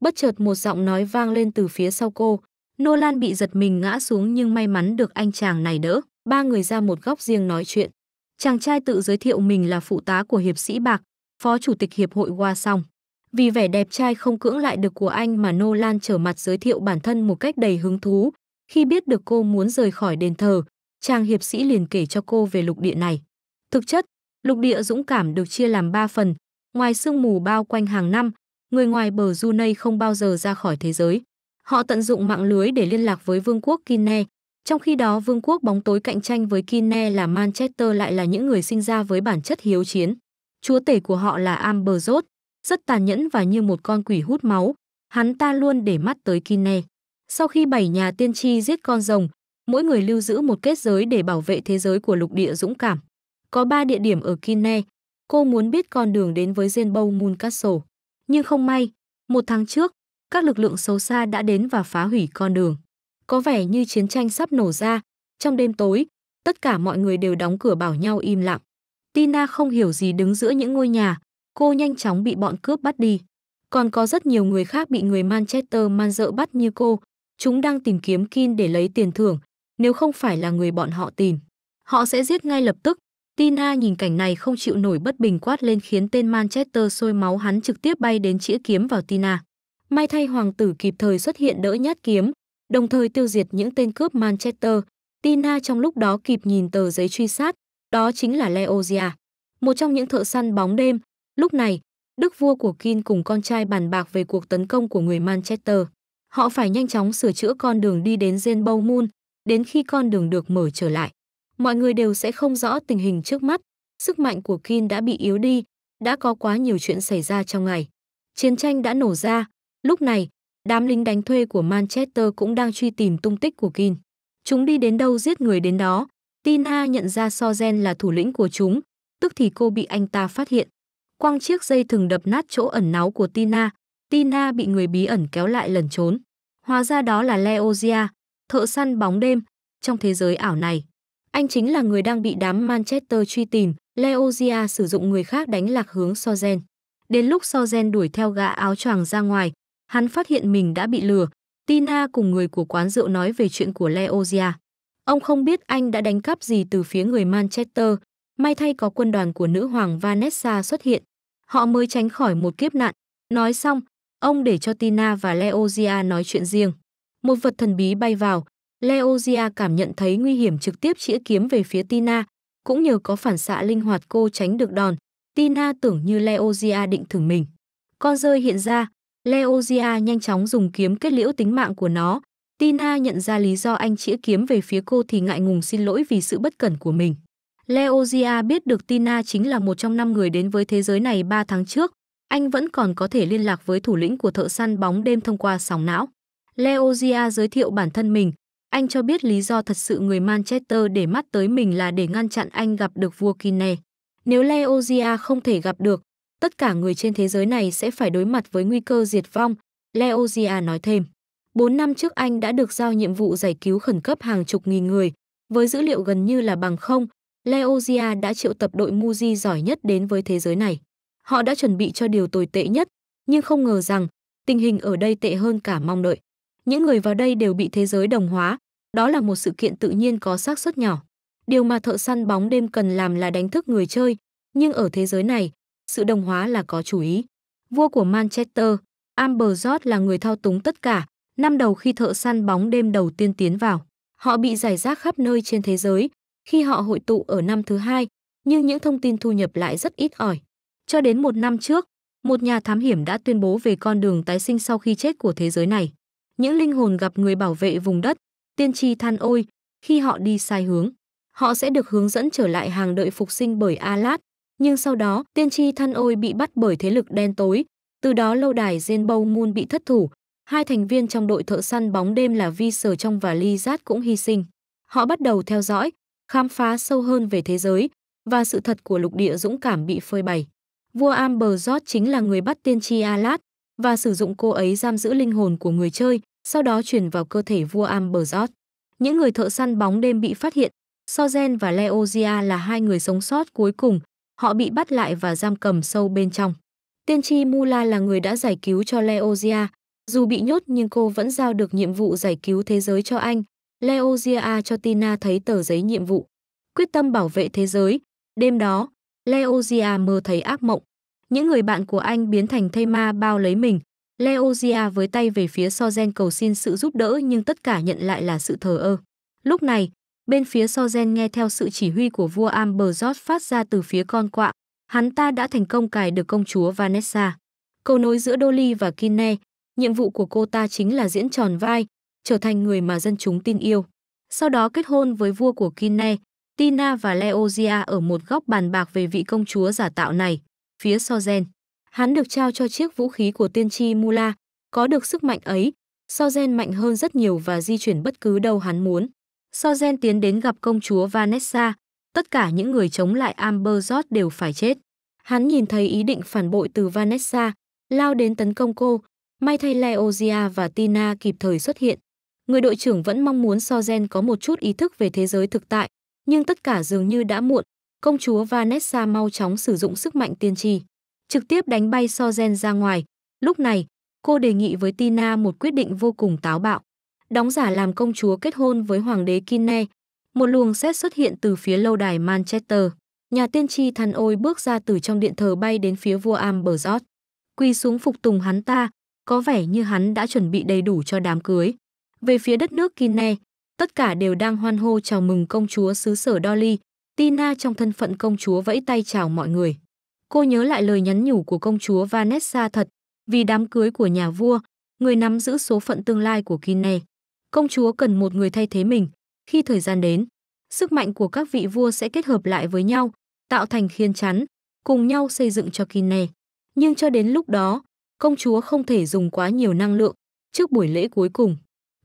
Bất chợt một giọng nói vang lên từ phía sau cô, Nolan bị giật mình ngã xuống nhưng may mắn được anh chàng này đỡ, ba người ra một góc riêng nói chuyện. Chàng trai tự giới thiệu mình là phụ tá của hiệp sĩ bạc, phó chủ tịch hiệp hội Hoa Song. Vì vẻ đẹp trai không cưỡng lại được của anh mà Nolan trở mặt giới thiệu bản thân một cách đầy hứng thú. Khi biết được cô muốn rời khỏi đền thờ, chàng hiệp sĩ liền kể cho cô về lục địa này. Thực chất, lục địa dũng cảm được chia làm 3 phần. Ngoài sương mù bao quanh hàng năm, người ngoài bờ Junei không bao giờ ra khỏi thế giới. Họ tận dụng mạng lưới để liên lạc với vương quốc Kine. Trong khi đó, vương quốc bóng tối cạnh tranh với Kine là Manchester lại là những người sinh ra với bản chất hiếu chiến. Chúa tể của họ là Amber Rose, rất tàn nhẫn và như một con quỷ hút máu, hắn ta luôn để mắt tới Kine. Sau khi bảy nhà tiên tri giết con rồng, mỗi người lưu giữ một kết giới để bảo vệ thế giới của lục địa dũng cảm. Có ba địa điểm ở Kine, cô muốn biết con đường đến với Rainbow Moon Castle. Nhưng không may, một tháng trước, các lực lượng xấu xa đã đến và phá hủy con đường. Có vẻ như chiến tranh sắp nổ ra, trong đêm tối, tất cả mọi người đều đóng cửa bảo nhau im lặng. Tina không hiểu gì đứng giữa những ngôi nhà, cô nhanh chóng bị bọn cướp bắt đi. Còn có rất nhiều người khác bị người Manchester man dợ bắt như cô. Chúng đang tìm kiếm kin để lấy tiền thưởng, nếu không phải là người bọn họ tìm. Họ sẽ giết ngay lập tức. Tina nhìn cảnh này không chịu nổi bất bình quát lên khiến tên Manchester sôi máu hắn trực tiếp bay đến chĩa kiếm vào Tina. May thay hoàng tử kịp thời xuất hiện đỡ nhát kiếm, đồng thời tiêu diệt những tên cướp Manchester. Tina trong lúc đó kịp nhìn tờ giấy truy sát, đó chính là Leozia, một trong những thợ săn bóng đêm, Lúc này, đức vua của Kin cùng con trai bàn bạc về cuộc tấn công của người Manchester. Họ phải nhanh chóng sửa chữa con đường đi đến Rainbow Moon, đến khi con đường được mở trở lại. Mọi người đều sẽ không rõ tình hình trước mắt, sức mạnh của Kin đã bị yếu đi, đã có quá nhiều chuyện xảy ra trong ngày. Chiến tranh đã nổ ra, lúc này, đám lính đánh thuê của Manchester cũng đang truy tìm tung tích của Kin. Chúng đi đến đâu giết người đến đó, Tina nhận ra Sozen là thủ lĩnh của chúng, tức thì cô bị anh ta phát hiện quăng chiếc dây thừng đập nát chỗ ẩn náu của Tina. Tina bị người bí ẩn kéo lại lần trốn. Hóa ra đó là Leozia, thợ săn bóng đêm, trong thế giới ảo này. Anh chính là người đang bị đám Manchester truy tìm, Leozia sử dụng người khác đánh lạc hướng Sozen. Đến lúc Sozen đuổi theo gã áo choàng ra ngoài, hắn phát hiện mình đã bị lừa. Tina cùng người của quán rượu nói về chuyện của Leozia. Ông không biết anh đã đánh cắp gì từ phía người Manchester, may thay có quân đoàn của nữ hoàng Vanessa xuất hiện. Họ mới tránh khỏi một kiếp nạn. Nói xong, ông để cho Tina và Leozia nói chuyện riêng. Một vật thần bí bay vào, Leozia cảm nhận thấy nguy hiểm trực tiếp chĩa kiếm về phía Tina, cũng nhờ có phản xạ linh hoạt cô tránh được đòn. Tina tưởng như Leozia định thử mình. Con rơi hiện ra, Leozia nhanh chóng dùng kiếm kết liễu tính mạng của nó. Tina nhận ra lý do anh chĩa kiếm về phía cô thì ngại ngùng xin lỗi vì sự bất cẩn của mình. Leozia biết được Tina chính là một trong năm người đến với thế giới này 3 tháng trước, anh vẫn còn có thể liên lạc với thủ lĩnh của thợ săn bóng đêm thông qua sóng não. Leozia giới thiệu bản thân mình, anh cho biết lý do thật sự người Manchester để mắt tới mình là để ngăn chặn anh gặp được vua Kine. Nếu Leozia không thể gặp được, tất cả người trên thế giới này sẽ phải đối mặt với nguy cơ diệt vong, Leozia nói thêm. 4 năm trước anh đã được giao nhiệm vụ giải cứu khẩn cấp hàng chục nghìn người, với dữ liệu gần như là bằng không, Leogia đã triệu tập đội Muji giỏi nhất đến với thế giới này. Họ đã chuẩn bị cho điều tồi tệ nhất, nhưng không ngờ rằng tình hình ở đây tệ hơn cả mong đợi. Những người vào đây đều bị thế giới đồng hóa, đó là một sự kiện tự nhiên có xác suất nhỏ. Điều mà thợ săn bóng đêm cần làm là đánh thức người chơi, nhưng ở thế giới này, sự đồng hóa là có chủ ý. Vua của Manchester, Amber Jot là người thao túng tất cả, năm đầu khi thợ săn bóng đêm đầu tiên tiến vào. Họ bị giải rác khắp nơi trên thế giới, khi họ hội tụ ở năm thứ hai, nhưng những thông tin thu nhập lại rất ít ỏi. Cho đến một năm trước, một nhà thám hiểm đã tuyên bố về con đường tái sinh sau khi chết của thế giới này. Những linh hồn gặp người bảo vệ vùng đất, tiên tri than ôi, khi họ đi sai hướng, họ sẽ được hướng dẫn trở lại hàng đợi phục sinh bởi Alat, nhưng sau đó tiên tri than ôi bị bắt bởi thế lực đen tối, từ đó lâu đài Rainbow Moon bị thất thủ, hai thành viên trong đội thợ săn bóng đêm là Vi Sờ Trong và Ly Giác cũng hy sinh. Họ bắt đầu theo dõi, khám phá sâu hơn về thế giới và sự thật của lục địa dũng cảm bị phơi bày. Vua Amberjot chính là người bắt tiên tri Alad và sử dụng cô ấy giam giữ linh hồn của người chơi, sau đó chuyển vào cơ thể vua Amberjot. Những người thợ săn bóng đêm bị phát hiện, Sozen và Leozia là hai người sống sót cuối cùng, họ bị bắt lại và giam cầm sâu bên trong. Tiên tri Mula là người đã giải cứu cho Leozia, dù bị nhốt nhưng cô vẫn giao được nhiệm vụ giải cứu thế giới cho anh, Leozia cho Tina thấy tờ giấy nhiệm vụ. Quyết tâm bảo vệ thế giới. Đêm đó, Leozia mơ thấy ác mộng. Những người bạn của anh biến thành thây ma bao lấy mình. Leozia với tay về phía Sozen cầu xin sự giúp đỡ nhưng tất cả nhận lại là sự thờ ơ. Lúc này, bên phía Sozen nghe theo sự chỉ huy của vua Amberjot phát ra từ phía con quạ. Hắn ta đã thành công cài được công chúa Vanessa. Cầu nối giữa Dolly và Kine, nhiệm vụ của cô ta chính là diễn tròn vai, trở thành người mà dân chúng tin yêu. Sau đó kết hôn với vua của Kine, Tina và Leozia ở một góc bàn bạc về vị công chúa giả tạo này, phía Sozen. Hắn được trao cho chiếc vũ khí của tiên tri Mula, có được sức mạnh ấy, Sozen mạnh hơn rất nhiều và di chuyển bất cứ đâu hắn muốn. Sozen tiến đến gặp công chúa Vanessa, tất cả những người chống lại Amber Jot đều phải chết. Hắn nhìn thấy ý định phản bội từ Vanessa, lao đến tấn công cô, may thay Leozia và Tina kịp thời xuất hiện, người đội trưởng vẫn mong muốn Sozen có một chút ý thức về thế giới thực tại, nhưng tất cả dường như đã muộn, công chúa Vanessa mau chóng sử dụng sức mạnh tiên tri, trực tiếp đánh bay Sozen ra ngoài. Lúc này, cô đề nghị với Tina một quyết định vô cùng táo bạo, đóng giả làm công chúa kết hôn với hoàng đế Kinne. Một luồng xét xuất hiện từ phía lâu đài Manchester. Nhà tiên tri thần ôi bước ra từ trong điện thờ bay đến phía vua Amberzot, Quy xuống phục tùng hắn ta, có vẻ như hắn đã chuẩn bị đầy đủ cho đám cưới. Về phía đất nước Guinea, tất cả đều đang hoan hô chào mừng công chúa xứ sở Dolly. Tina trong thân phận công chúa vẫy tay chào mọi người. Cô nhớ lại lời nhắn nhủ của công chúa Vanessa thật, vì đám cưới của nhà vua, người nắm giữ số phận tương lai của Guinea. Công chúa cần một người thay thế mình. Khi thời gian đến, sức mạnh của các vị vua sẽ kết hợp lại với nhau, tạo thành khiên chắn, cùng nhau xây dựng cho Guinea. Nhưng cho đến lúc đó, công chúa không thể dùng quá nhiều năng lượng trước buổi lễ cuối cùng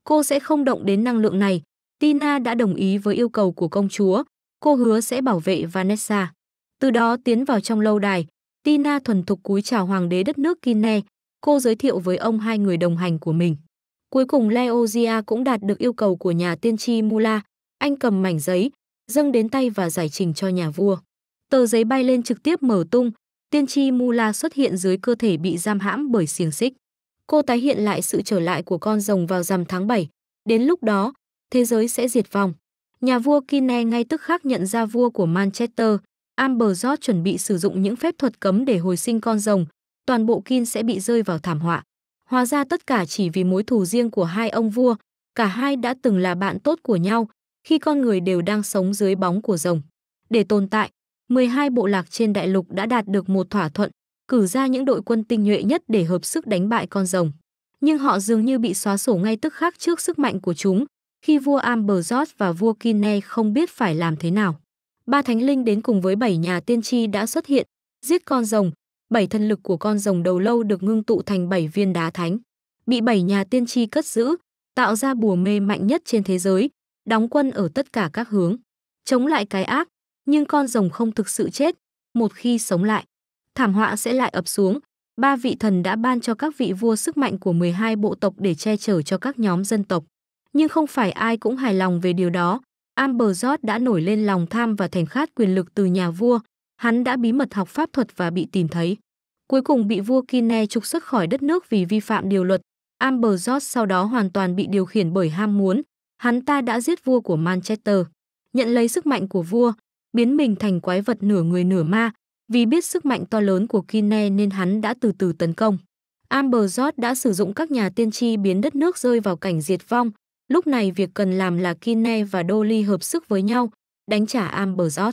cô sẽ không động đến năng lượng này. Tina đã đồng ý với yêu cầu của công chúa, cô hứa sẽ bảo vệ Vanessa. Từ đó tiến vào trong lâu đài, Tina thuần thục cúi chào hoàng đế đất nước Kine, cô giới thiệu với ông hai người đồng hành của mình. Cuối cùng Leozia cũng đạt được yêu cầu của nhà tiên tri Mula, anh cầm mảnh giấy, dâng đến tay và giải trình cho nhà vua. Tờ giấy bay lên trực tiếp mở tung, tiên tri Mula xuất hiện dưới cơ thể bị giam hãm bởi xiềng xích cô tái hiện lại sự trở lại của con rồng vào rằm tháng 7. Đến lúc đó, thế giới sẽ diệt vong. Nhà vua Kine ngay tức khắc nhận ra vua của Manchester, Amber George chuẩn bị sử dụng những phép thuật cấm để hồi sinh con rồng, toàn bộ Kin sẽ bị rơi vào thảm họa. Hóa ra tất cả chỉ vì mối thù riêng của hai ông vua, cả hai đã từng là bạn tốt của nhau, khi con người đều đang sống dưới bóng của rồng. Để tồn tại, 12 bộ lạc trên đại lục đã đạt được một thỏa thuận, cử ra những đội quân tinh nhuệ nhất để hợp sức đánh bại con rồng. Nhưng họ dường như bị xóa sổ ngay tức khắc trước sức mạnh của chúng, khi vua Amberzot và vua Kine không biết phải làm thế nào. Ba thánh linh đến cùng với bảy nhà tiên tri đã xuất hiện, giết con rồng, bảy thân lực của con rồng đầu lâu được ngưng tụ thành bảy viên đá thánh, bị bảy nhà tiên tri cất giữ, tạo ra bùa mê mạnh nhất trên thế giới, đóng quân ở tất cả các hướng, chống lại cái ác, nhưng con rồng không thực sự chết, một khi sống lại, thảm họa sẽ lại ập xuống. Ba vị thần đã ban cho các vị vua sức mạnh của 12 bộ tộc để che chở cho các nhóm dân tộc. Nhưng không phải ai cũng hài lòng về điều đó. Amber Jot đã nổi lên lòng tham và thèm khát quyền lực từ nhà vua. Hắn đã bí mật học pháp thuật và bị tìm thấy. Cuối cùng bị vua Kine trục xuất khỏi đất nước vì vi phạm điều luật. Amber Jot sau đó hoàn toàn bị điều khiển bởi ham muốn. Hắn ta đã giết vua của Manchester. Nhận lấy sức mạnh của vua, biến mình thành quái vật nửa người nửa ma, vì biết sức mạnh to lớn của Kine nên hắn đã từ từ tấn công. Amber Jot đã sử dụng các nhà tiên tri biến đất nước rơi vào cảnh diệt vong. Lúc này việc cần làm là Kine và Dolly hợp sức với nhau, đánh trả Amber Jot.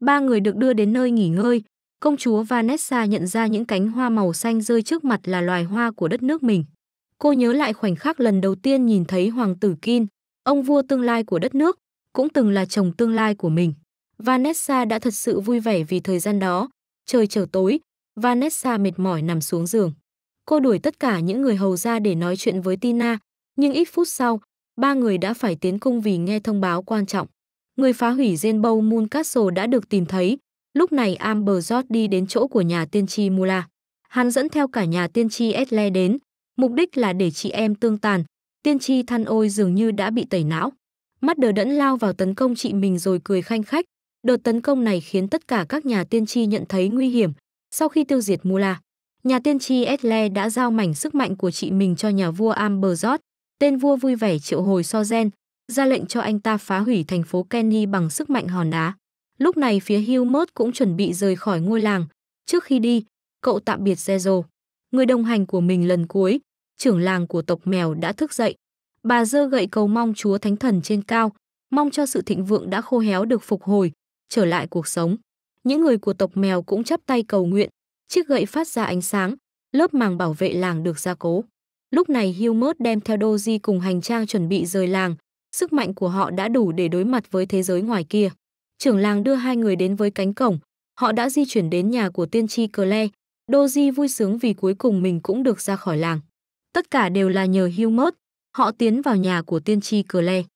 Ba người được đưa đến nơi nghỉ ngơi. Công chúa Vanessa nhận ra những cánh hoa màu xanh rơi trước mặt là loài hoa của đất nước mình. Cô nhớ lại khoảnh khắc lần đầu tiên nhìn thấy hoàng tử Kin, ông vua tương lai của đất nước, cũng từng là chồng tương lai của mình. Vanessa đã thật sự vui vẻ vì thời gian đó. Trời trở tối, Vanessa mệt mỏi nằm xuống giường. Cô đuổi tất cả những người hầu ra để nói chuyện với Tina, nhưng ít phút sau, ba người đã phải tiến cung vì nghe thông báo quan trọng. Người phá hủy Rainbow Moon Castle đã được tìm thấy. Lúc này Amber Jot đi đến chỗ của nhà tiên tri Mula. Hắn dẫn theo cả nhà tiên tri Esle đến, mục đích là để chị em tương tàn. Tiên tri than ôi dường như đã bị tẩy não. Mắt đờ đẫn lao vào tấn công chị mình rồi cười khanh khách, Đợt tấn công này khiến tất cả các nhà tiên tri nhận thấy nguy hiểm. Sau khi tiêu diệt Mula, nhà tiên tri Esle đã giao mảnh sức mạnh của chị mình cho nhà vua Amberzot. Tên vua vui vẻ triệu hồi Sozen, ra lệnh cho anh ta phá hủy thành phố Kenny bằng sức mạnh hòn đá. Lúc này phía Hilmert cũng chuẩn bị rời khỏi ngôi làng. Trước khi đi, cậu tạm biệt Zezo, người đồng hành của mình lần cuối, trưởng làng của tộc mèo đã thức dậy. Bà dơ gậy cầu mong Chúa Thánh Thần trên cao, mong cho sự thịnh vượng đã khô héo được phục hồi, trở lại cuộc sống. Những người của tộc mèo cũng chắp tay cầu nguyện, chiếc gậy phát ra ánh sáng, lớp màng bảo vệ làng được gia cố. Lúc này Hilmert đem theo Doji cùng hành trang chuẩn bị rời làng, sức mạnh của họ đã đủ để đối mặt với thế giới ngoài kia. Trưởng làng đưa hai người đến với cánh cổng, họ đã di chuyển đến nhà của tiên tri Claire. Doji vui sướng vì cuối cùng mình cũng được ra khỏi làng. Tất cả đều là nhờ Hilmert, họ tiến vào nhà của tiên tri Claire.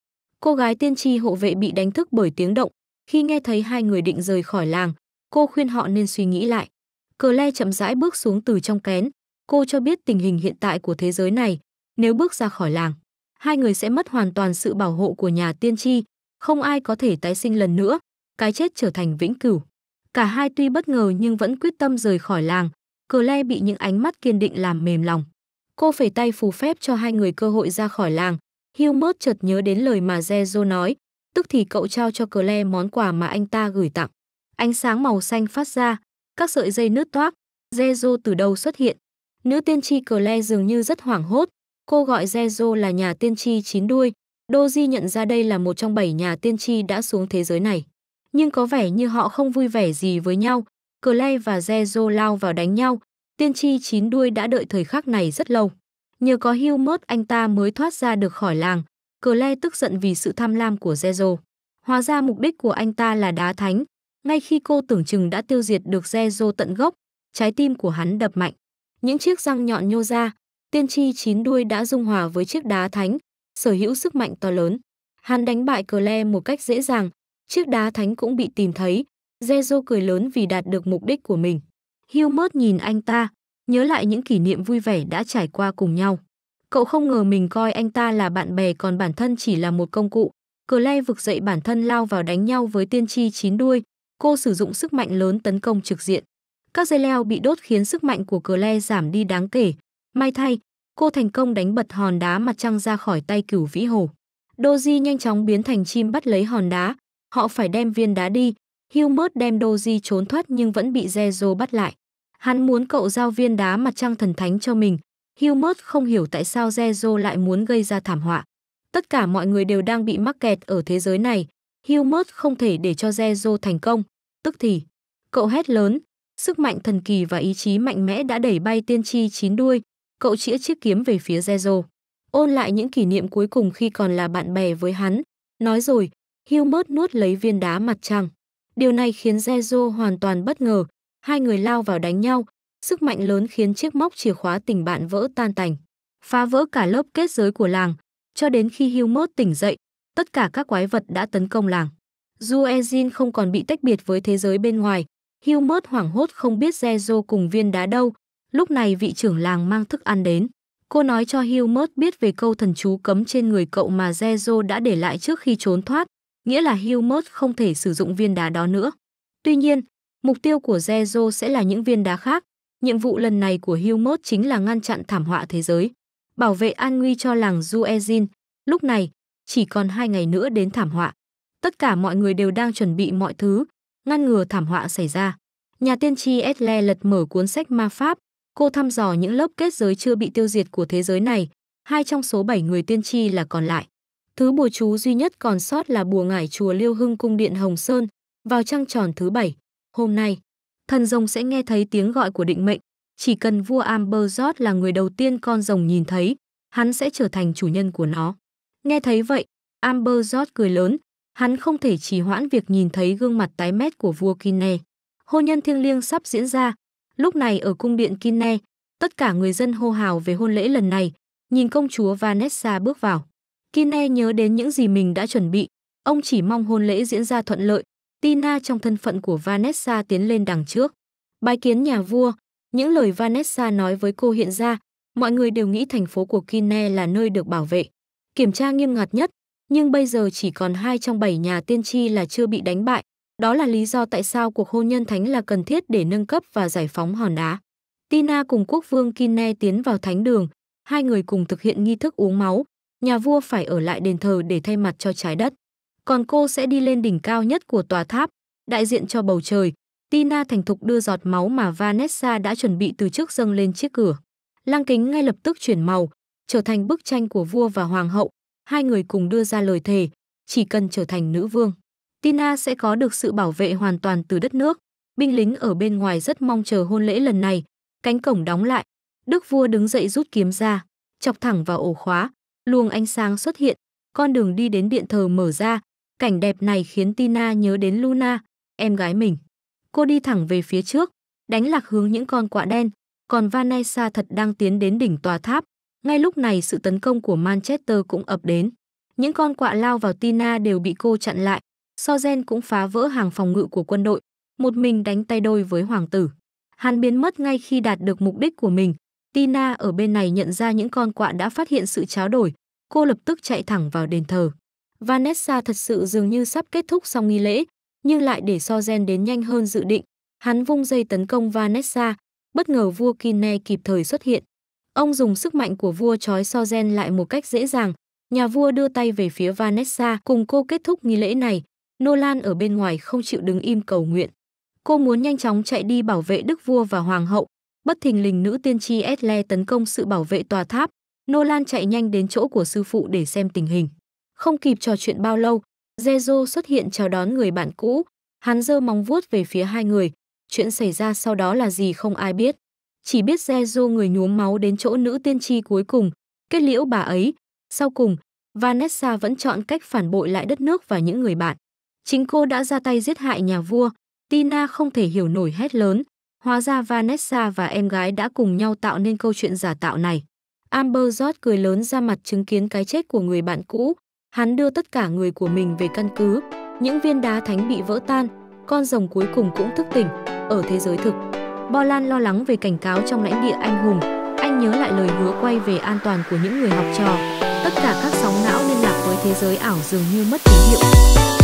Cô gái tiên tri hộ vệ bị đánh thức bởi tiếng động, khi nghe thấy hai người định rời khỏi làng, cô khuyên họ nên suy nghĩ lại. Cờ le chậm rãi bước xuống từ trong kén. Cô cho biết tình hình hiện tại của thế giới này. Nếu bước ra khỏi làng, hai người sẽ mất hoàn toàn sự bảo hộ của nhà tiên tri. Không ai có thể tái sinh lần nữa. Cái chết trở thành vĩnh cửu. Cả hai tuy bất ngờ nhưng vẫn quyết tâm rời khỏi làng. Cờ le bị những ánh mắt kiên định làm mềm lòng. Cô phải tay phù phép cho hai người cơ hội ra khỏi làng. Hugh Hilmert chợt nhớ đến lời mà Zezo nói, tức thì cậu trao cho cờ le món quà mà anh ta gửi tặng. Ánh sáng màu xanh phát ra, các sợi dây nứt toác, Zezo từ đâu xuất hiện. Nữ tiên tri cờ le dường như rất hoảng hốt, cô gọi Zezo là nhà tiên tri chín đuôi. Doji nhận ra đây là một trong bảy nhà tiên tri đã xuống thế giới này. Nhưng có vẻ như họ không vui vẻ gì với nhau, cờ le và Zezo lao vào đánh nhau, tiên tri chín đuôi đã đợi thời khắc này rất lâu. Nhờ có Hugh mất anh ta mới thoát ra được khỏi làng, Cờ Le tức giận vì sự tham lam của Zezo. Hóa ra mục đích của anh ta là đá thánh. Ngay khi cô tưởng chừng đã tiêu diệt được Zezo tận gốc, trái tim của hắn đập mạnh. Những chiếc răng nhọn nhô ra, tiên tri chín đuôi đã dung hòa với chiếc đá thánh, sở hữu sức mạnh to lớn. Hắn đánh bại Cờ Le một cách dễ dàng, chiếc đá thánh cũng bị tìm thấy. Zezo cười lớn vì đạt được mục đích của mình. Hugh Hilbert nhìn anh ta, nhớ lại những kỷ niệm vui vẻ đã trải qua cùng nhau. Cậu không ngờ mình coi anh ta là bạn bè còn bản thân chỉ là một công cụ. Cờ le vực dậy bản thân lao vào đánh nhau với tiên tri chín đuôi. Cô sử dụng sức mạnh lớn tấn công trực diện. Các dây leo bị đốt khiến sức mạnh của cờ le giảm đi đáng kể. May thay, cô thành công đánh bật hòn đá mặt trăng ra khỏi tay cửu vĩ hồ. Doji nhanh chóng biến thành chim bắt lấy hòn đá. Họ phải đem viên đá đi. Hilbert đem Doji trốn thoát nhưng vẫn bị Zezo bắt lại. Hắn muốn cậu giao viên đá mặt trăng thần thánh cho mình, Hilmert không hiểu tại sao Zezo lại muốn gây ra thảm họa. Tất cả mọi người đều đang bị mắc kẹt ở thế giới này. Hilmert không thể để cho Zezo thành công. Tức thì, cậu hét lớn, sức mạnh thần kỳ và ý chí mạnh mẽ đã đẩy bay tiên tri chín đuôi. Cậu chĩa chiếc kiếm về phía Zezo. Ôn lại những kỷ niệm cuối cùng khi còn là bạn bè với hắn. Nói rồi, Hilmert nuốt lấy viên đá mặt trăng. Điều này khiến Zezo hoàn toàn bất ngờ. Hai người lao vào đánh nhau, Sức mạnh lớn khiến chiếc móc chìa khóa tình bạn vỡ tan tành, phá vỡ cả lớp kết giới của làng. Cho đến khi Hilmot tỉnh dậy, tất cả các quái vật đã tấn công làng. Dù Ezin không còn bị tách biệt với thế giới bên ngoài, Hilmot hoảng hốt không biết Zezo cùng viên đá đâu. Lúc này vị trưởng làng mang thức ăn đến. Cô nói cho Hilmot biết về câu thần chú cấm trên người cậu mà Zezo đã để lại trước khi trốn thoát, nghĩa là Hilmot không thể sử dụng viên đá đó nữa. Tuy nhiên, mục tiêu của Zezo sẽ là những viên đá khác, Nhiệm vụ lần này của Humot chính là ngăn chặn thảm họa thế giới, bảo vệ an nguy cho làng Zuezin. Lúc này, chỉ còn hai ngày nữa đến thảm họa. Tất cả mọi người đều đang chuẩn bị mọi thứ, ngăn ngừa thảm họa xảy ra. Nhà tiên tri Esle lật mở cuốn sách ma pháp, cô thăm dò những lớp kết giới chưa bị tiêu diệt của thế giới này, hai trong số bảy người tiên tri là còn lại. Thứ bùa chú duy nhất còn sót là bùa ngải chùa Liêu Hưng cung điện Hồng Sơn, vào trăng tròn thứ bảy. Hôm nay, thần rồng sẽ nghe thấy tiếng gọi của định mệnh. Chỉ cần vua Amberzot là người đầu tiên con rồng nhìn thấy, hắn sẽ trở thành chủ nhân của nó. Nghe thấy vậy, Amberzot cười lớn, hắn không thể trì hoãn việc nhìn thấy gương mặt tái mét của vua Kine. Hôn nhân thiêng liêng sắp diễn ra. Lúc này ở cung điện Kine, tất cả người dân hô hào về hôn lễ lần này, nhìn công chúa Vanessa bước vào. Kine nhớ đến những gì mình đã chuẩn bị, ông chỉ mong hôn lễ diễn ra thuận lợi, Tina trong thân phận của Vanessa tiến lên đằng trước. Bái kiến nhà vua, những lời Vanessa nói với cô hiện ra, mọi người đều nghĩ thành phố của Kine là nơi được bảo vệ, kiểm tra nghiêm ngặt nhất, nhưng bây giờ chỉ còn hai trong bảy nhà tiên tri là chưa bị đánh bại. Đó là lý do tại sao cuộc hôn nhân thánh là cần thiết để nâng cấp và giải phóng hòn đá. Tina cùng quốc vương Kine tiến vào thánh đường, hai người cùng thực hiện nghi thức uống máu, nhà vua phải ở lại đền thờ để thay mặt cho trái đất còn cô sẽ đi lên đỉnh cao nhất của tòa tháp, đại diện cho bầu trời. Tina thành thục đưa giọt máu mà Vanessa đã chuẩn bị từ trước dâng lên chiếc cửa. Lăng kính ngay lập tức chuyển màu, trở thành bức tranh của vua và hoàng hậu. Hai người cùng đưa ra lời thề, chỉ cần trở thành nữ vương. Tina sẽ có được sự bảo vệ hoàn toàn từ đất nước. Binh lính ở bên ngoài rất mong chờ hôn lễ lần này. Cánh cổng đóng lại, Đức vua đứng dậy rút kiếm ra, chọc thẳng vào ổ khóa. Luồng ánh sáng xuất hiện, con đường đi đến điện thờ mở ra, Cảnh đẹp này khiến Tina nhớ đến Luna, em gái mình. Cô đi thẳng về phía trước, đánh lạc hướng những con quạ đen, còn Vanessa thật đang tiến đến đỉnh tòa tháp. Ngay lúc này sự tấn công của Manchester cũng ập đến. Những con quạ lao vào Tina đều bị cô chặn lại. Sozen cũng phá vỡ hàng phòng ngự của quân đội, một mình đánh tay đôi với hoàng tử. Hắn biến mất ngay khi đạt được mục đích của mình. Tina ở bên này nhận ra những con quạ đã phát hiện sự tráo đổi. Cô lập tức chạy thẳng vào đền thờ. Vanessa thật sự dường như sắp kết thúc xong nghi lễ, nhưng lại để so gen đến nhanh hơn dự định. Hắn vung dây tấn công Vanessa, bất ngờ vua Kine kịp thời xuất hiện. Ông dùng sức mạnh của vua trói so gen lại một cách dễ dàng. Nhà vua đưa tay về phía Vanessa cùng cô kết thúc nghi lễ này. Nolan ở bên ngoài không chịu đứng im cầu nguyện. Cô muốn nhanh chóng chạy đi bảo vệ đức vua và hoàng hậu. Bất thình lình nữ tiên tri Esle tấn công sự bảo vệ tòa tháp. Nolan chạy nhanh đến chỗ của sư phụ để xem tình hình. Không kịp trò chuyện bao lâu, Zezo xuất hiện chào đón người bạn cũ. Hắn giơ móng vuốt về phía hai người. Chuyện xảy ra sau đó là gì không ai biết. Chỉ biết Zezo người nhuốm máu đến chỗ nữ tiên tri cuối cùng, kết liễu bà ấy. Sau cùng, Vanessa vẫn chọn cách phản bội lại đất nước và những người bạn. Chính cô đã ra tay giết hại nhà vua. Tina không thể hiểu nổi hết lớn. Hóa ra Vanessa và em gái đã cùng nhau tạo nên câu chuyện giả tạo này. Amber Jot cười lớn ra mặt chứng kiến cái chết của người bạn cũ. Hắn đưa tất cả người của mình về căn cứ, những viên đá thánh bị vỡ tan, con rồng cuối cùng cũng thức tỉnh, ở thế giới thực. Bo Lan lo lắng về cảnh cáo trong lãnh địa anh hùng, anh nhớ lại lời hứa quay về an toàn của những người học trò. Tất cả các sóng não liên lạc với thế giới ảo dường như mất tín hiệu.